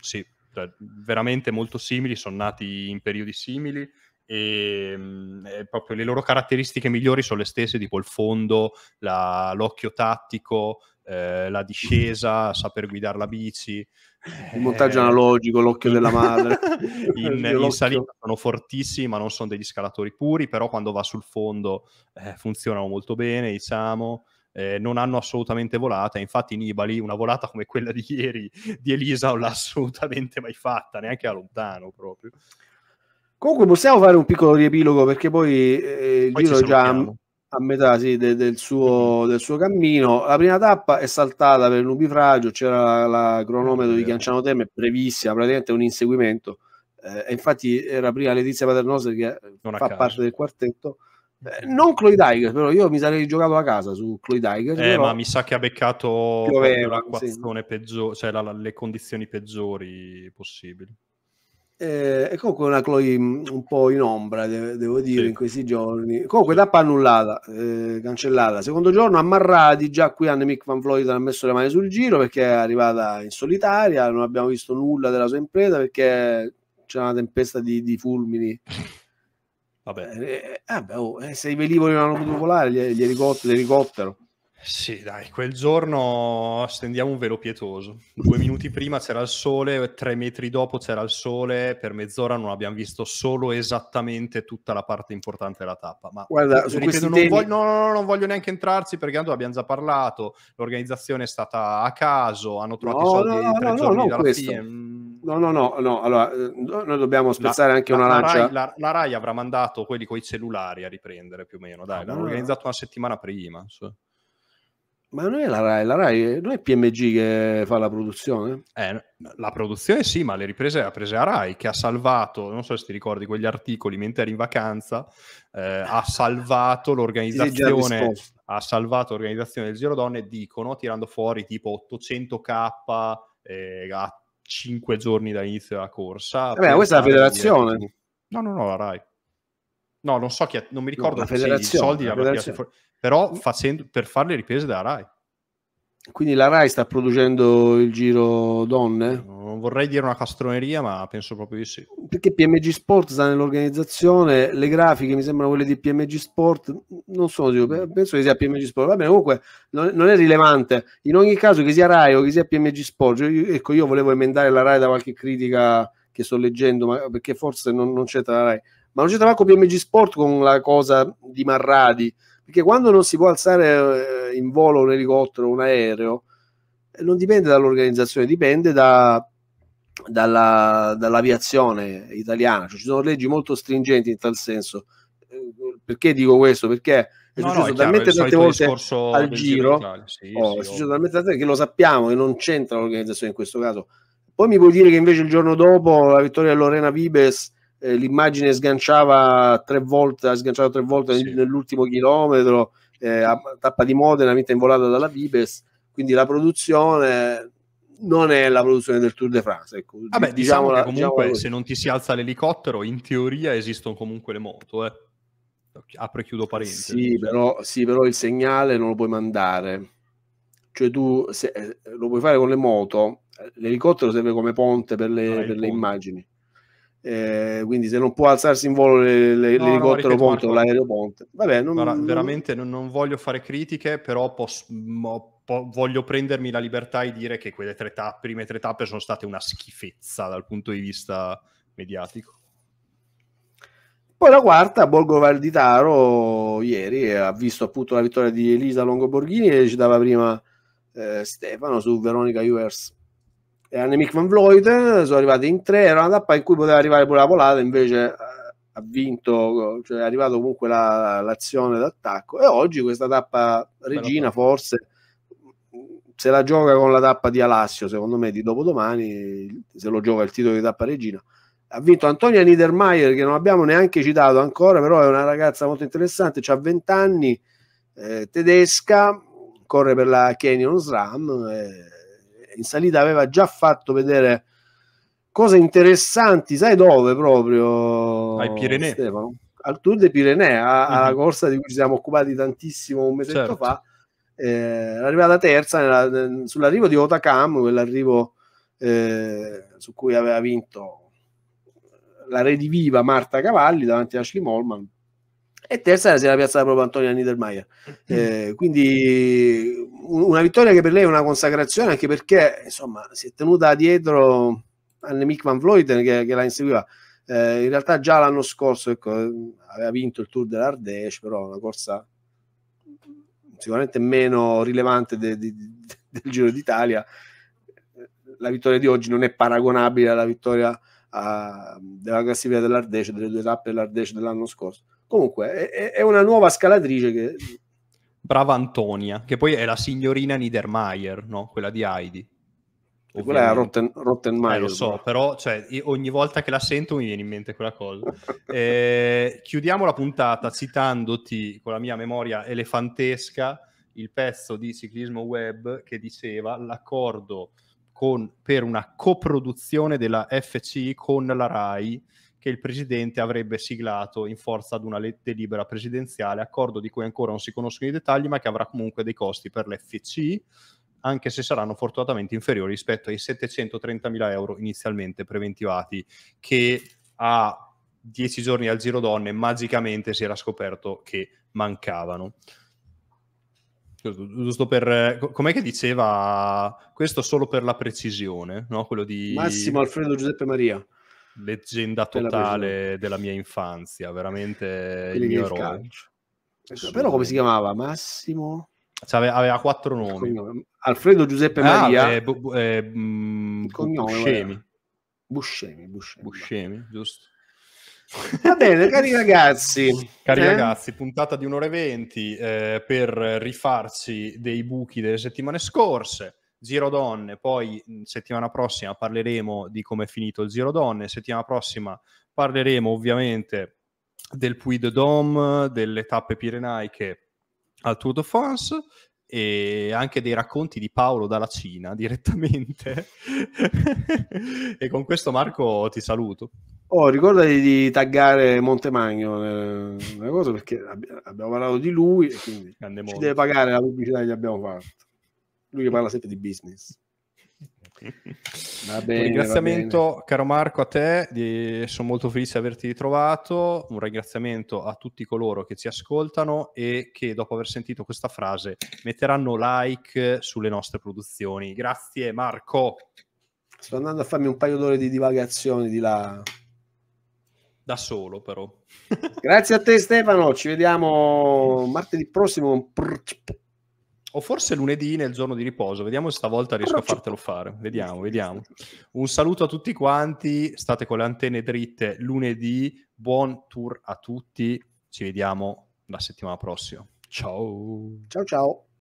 sì, ehm, cioè, veramente molto simili, sono nati in periodi simili, ehm, e, proprio le loro caratteristiche migliori sono le stesse, tipo il fondo, la, l'occhio tattico, eh, la discesa, saper guidare la bici. Il montaggio eh, analogico, l'occhio della madre. in, in salita sono fortissimi, ma non sono degli scalatori puri, però quando va sul fondo eh, funzionano molto bene, diciamo. Eh, non hanno assolutamente volata. Infatti, Nibali, una volata come quella di ieri di Elisa, non l'ha assolutamente mai fatta, neanche da lontano proprio. Comunque, possiamo fare un piccolo riepilogo perché poi, eh, eh poi Giro già a metà sì, de, del, suo, del, suo, cammino. La prima tappa è saltata per il nubifragio, c'era la, la cronometro di Chianciano Temme, brevissima, praticamente un inseguimento. Eh, infatti era prima Letizia Paternosa che non fa parte del quartetto. Eh, non Chloe Tiger, però io mi sarei giocato a casa su Chloe Tiger. Eh, ma mi sa che ha beccato pioveva, sì. peggiore, cioè la, la, le condizioni peggiori possibili. Eh, è comunque una Chloe mm, un po' in ombra, devo dire, sì. in questi giorni. Comunque, tappa annullata, eh, cancellata. Secondo giorno a Marradi, già qui hanno Mick Van Floyd hanno messo le mani sul giro perché è arrivata in solitaria, non abbiamo visto nulla della sua impresa perché c'è una tempesta di, di fulmini. Vabbè. Eh, eh vabbè oh, eh, se i velivoli non hanno potuto volare, gli, gli elicotteri, l'elicottero. Sì, dai, quel giorno stendiamo un velo pietoso. Due minuti prima c'era il sole, tre metri dopo c'era il sole, per mezz'ora non abbiamo visto solo esattamente tutta la parte importante della tappa. Ma Guarda, su ripeto, non, temi... voglio, no, no, no, non voglio neanche entrarci perché tanto abbiamo già parlato, l'organizzazione è stata a caso, hanno trovato i soldi no, tre giorni dalla questo. fine. No, no, no, no, allora eh, noi dobbiamo spezzare la, anche una lancia. La Rai, la, la Rai avrà mandato quelli con i cellulari a riprendere più o meno, dai, ah. l'hanno organizzato una settimana prima. So. Ma non è la RAI, la RAI non è PMG che fa la produzione? Eh, la produzione sì, ma le riprese le ha prese a RAI, che ha salvato, non so se ti ricordi quegli articoli, mentre eri in vacanza, eh, ha salvato l'organizzazione... ha salvato l'organizzazione del Giro Donne, dicono, tirando fuori tipo 800k eh, a 5 giorni dall'inizio della corsa. Eh beh, questa è la federazione. Dire... No, no, no, la RAI. No, non so chi ha... non mi ricordo no, la federazione, i soldi la, la Fuori però facendo, per fare le riprese della Rai. Quindi la Rai sta producendo il giro donne? Non vorrei dire una castroneria, ma penso proprio di sì. Perché PMG Sport sta nell'organizzazione, le grafiche mi sembrano quelle di PMG Sport, non sono sicuro, penso che sia PMG Sport, va bene, comunque non, non, è rilevante. In ogni caso che sia Rai o che sia PMG Sport, cioè io, ecco io volevo emendare la Rai da qualche critica che sto leggendo, ma, perché forse non, non c'è tra la Rai, ma non c'è tra con PMG Sport con la cosa di Marradi, perché quando non si può alzare eh, in volo un elicottero, un aereo, eh, non dipende dall'organizzazione, dipende da, dalla, dall'aviazione italiana. Cioè, ci sono leggi molto stringenti in tal senso. Eh, perché dico questo? Perché è no, successo no, talmente tante volte al giro, giro sì, oh, sì, è successo talmente tante volte che lo sappiamo che non c'entra l'organizzazione in questo caso. Poi mi puoi dire che invece il giorno dopo la vittoria di Lorena Vibes eh, l'immagine sganciava tre volte, ha sganciato tre volte sì. nell'ultimo chilometro, eh, a tappa di Modena, vinta in volata dalla Vibes, quindi la produzione non è la produzione del Tour de France. Ecco. Vabbè, ah diciamo, diciamo, che diciamo comunque diciamo se non ti si alza l'elicottero, in teoria esistono comunque le moto. Eh. Apro e chiudo parentesi. Sì però, sì, però il segnale non lo puoi mandare. Cioè tu se, eh, lo puoi fare con le moto, l'elicottero serve come ponte per le, ah, per le immagini. Eh, quindi se non può alzarsi in volo le, le, no, l'elicottero no, ponte o l'aeroponte vabbè non, Guarda, non... veramente non, non, voglio fare critiche però posso, mo, mm, po- voglio prendermi la libertà e dire che quelle tre tappe, prime tre tappe sono state una schifezza dal punto di vista mediatico poi la quarta, Borgo Valditaro, ieri eh, ha visto appunto la vittoria di Elisa Longo Borghini e citava prima eh, Stefano su Veronica Uvers erano i Mick Van Vloyd, sono arrivati in tre, era una tappa in cui poteva arrivare pure la volata, invece eh, ha vinto, cioè è arrivato comunque la, l'azione d'attacco e oggi questa tappa regina forse se la gioca con la tappa di Alassio, secondo me di dopodomani, se lo gioca il titolo di tappa regina. Ha vinto Antonia Niedermayer che non abbiamo neanche citato ancora, però è una ragazza molto interessante, ha 20 anni, eh, tedesca, corre per la Canyon SRAM. Eh, in salita aveva già fatto vedere cose interessanti, sai dove proprio? Ai Pirenei. Stefano? Al Tour dei Pirenei, a, mm-hmm. alla corsa di cui ci siamo occupati tantissimo un mesetto certo. fa. Eh, arrivata terza nella, sull'arrivo di Otacam, quell'arrivo eh, su cui aveva vinto la rediviva Marta Cavalli davanti a Ashley Molman e terza si era piazzata proprio Antonio Niedermayer. Mm. Eh, quindi una vittoria che per lei è una consacrazione anche perché insomma si è tenuta dietro Annemiek van Vleuten che, che la inseguiva. Eh, in realtà già l'anno scorso ecco, aveva vinto il Tour dell'Ardèche, però una corsa sicuramente meno rilevante de, de, de, del Giro d'Italia. La vittoria di oggi non è paragonabile alla vittoria a, ah, della classifica dell'Ardèche, delle due tappe dell'Ardèche dell'anno scorso. Comunque, è, è una nuova scalatrice che... Brava Antonia, che poi è la signorina Niedermayer, no? Quella di Heidi. e Quella è Rotten, Rottenmeier. Eh, lo so, però cioè, ogni volta che la sento mi viene in mente quella cosa. eh, chiudiamo la puntata citandoti con la mia memoria elefantesca il pezzo di ciclismo web che diceva l'accordo con, per una coproduzione della FCI con la RAI che il presidente avrebbe siglato in forza ad una delibera presidenziale, accordo di cui ancora non si conoscono i dettagli, ma che avrà comunque dei costi per l'FCI, anche se saranno fortunatamente inferiori rispetto ai 730.000 euro inizialmente preventivati, che a dieci giorni al Giro Donne magicamente si era scoperto che mancavano. Giusto per... Com'è che diceva questo solo per la precisione, no? Quello di... Massimo Alfredo Giuseppe Maria leggenda totale della mia infanzia, veramente il mio eroe. Però come si chiamava? Massimo? Cioè, aveva quattro nomi. Alfredo Giuseppe ah, Maria. Eh, bu- eh, mm, cognome, Buscemi. Buscemi, Buscemi. Buscemi, giusto. Va bene, cari ragazzi. Cari eh? ragazzi, puntata di un'ora e venti eh, per rifarci dei buchi delle settimane scorse. Giro Donne, poi settimana prossima parleremo di come è finito il Giro Donne, settimana prossima parleremo ovviamente del Puy de Dôme, delle tappe pirenaiche al Tour de France e anche dei racconti di Paolo dalla Cina direttamente. e con questo Marco ti saluto. Oh, ricordati di taggare Montemagno eh, nella cosa perché abbiamo parlato di lui e quindi ci deve pagare la pubblicità che gli abbiamo fatto lui parla sempre di business. Va bene, un ringraziamento, va bene. caro Marco, a te. Di... Sono molto felice di averti ritrovato. Un ringraziamento a tutti coloro che ci ascoltano e che, dopo aver sentito questa frase, metteranno like sulle nostre produzioni. Grazie, Marco. Sto andando a farmi un paio d'ore di divagazioni di là. Da solo, però. Grazie a te, Stefano. Ci vediamo martedì prossimo o forse lunedì nel giorno di riposo. Vediamo se stavolta riesco a fartelo fare. Vediamo, vediamo. Un saluto a tutti quanti, state con le antenne dritte lunedì, buon tour a tutti, ci vediamo la settimana prossima. Ciao. Ciao ciao.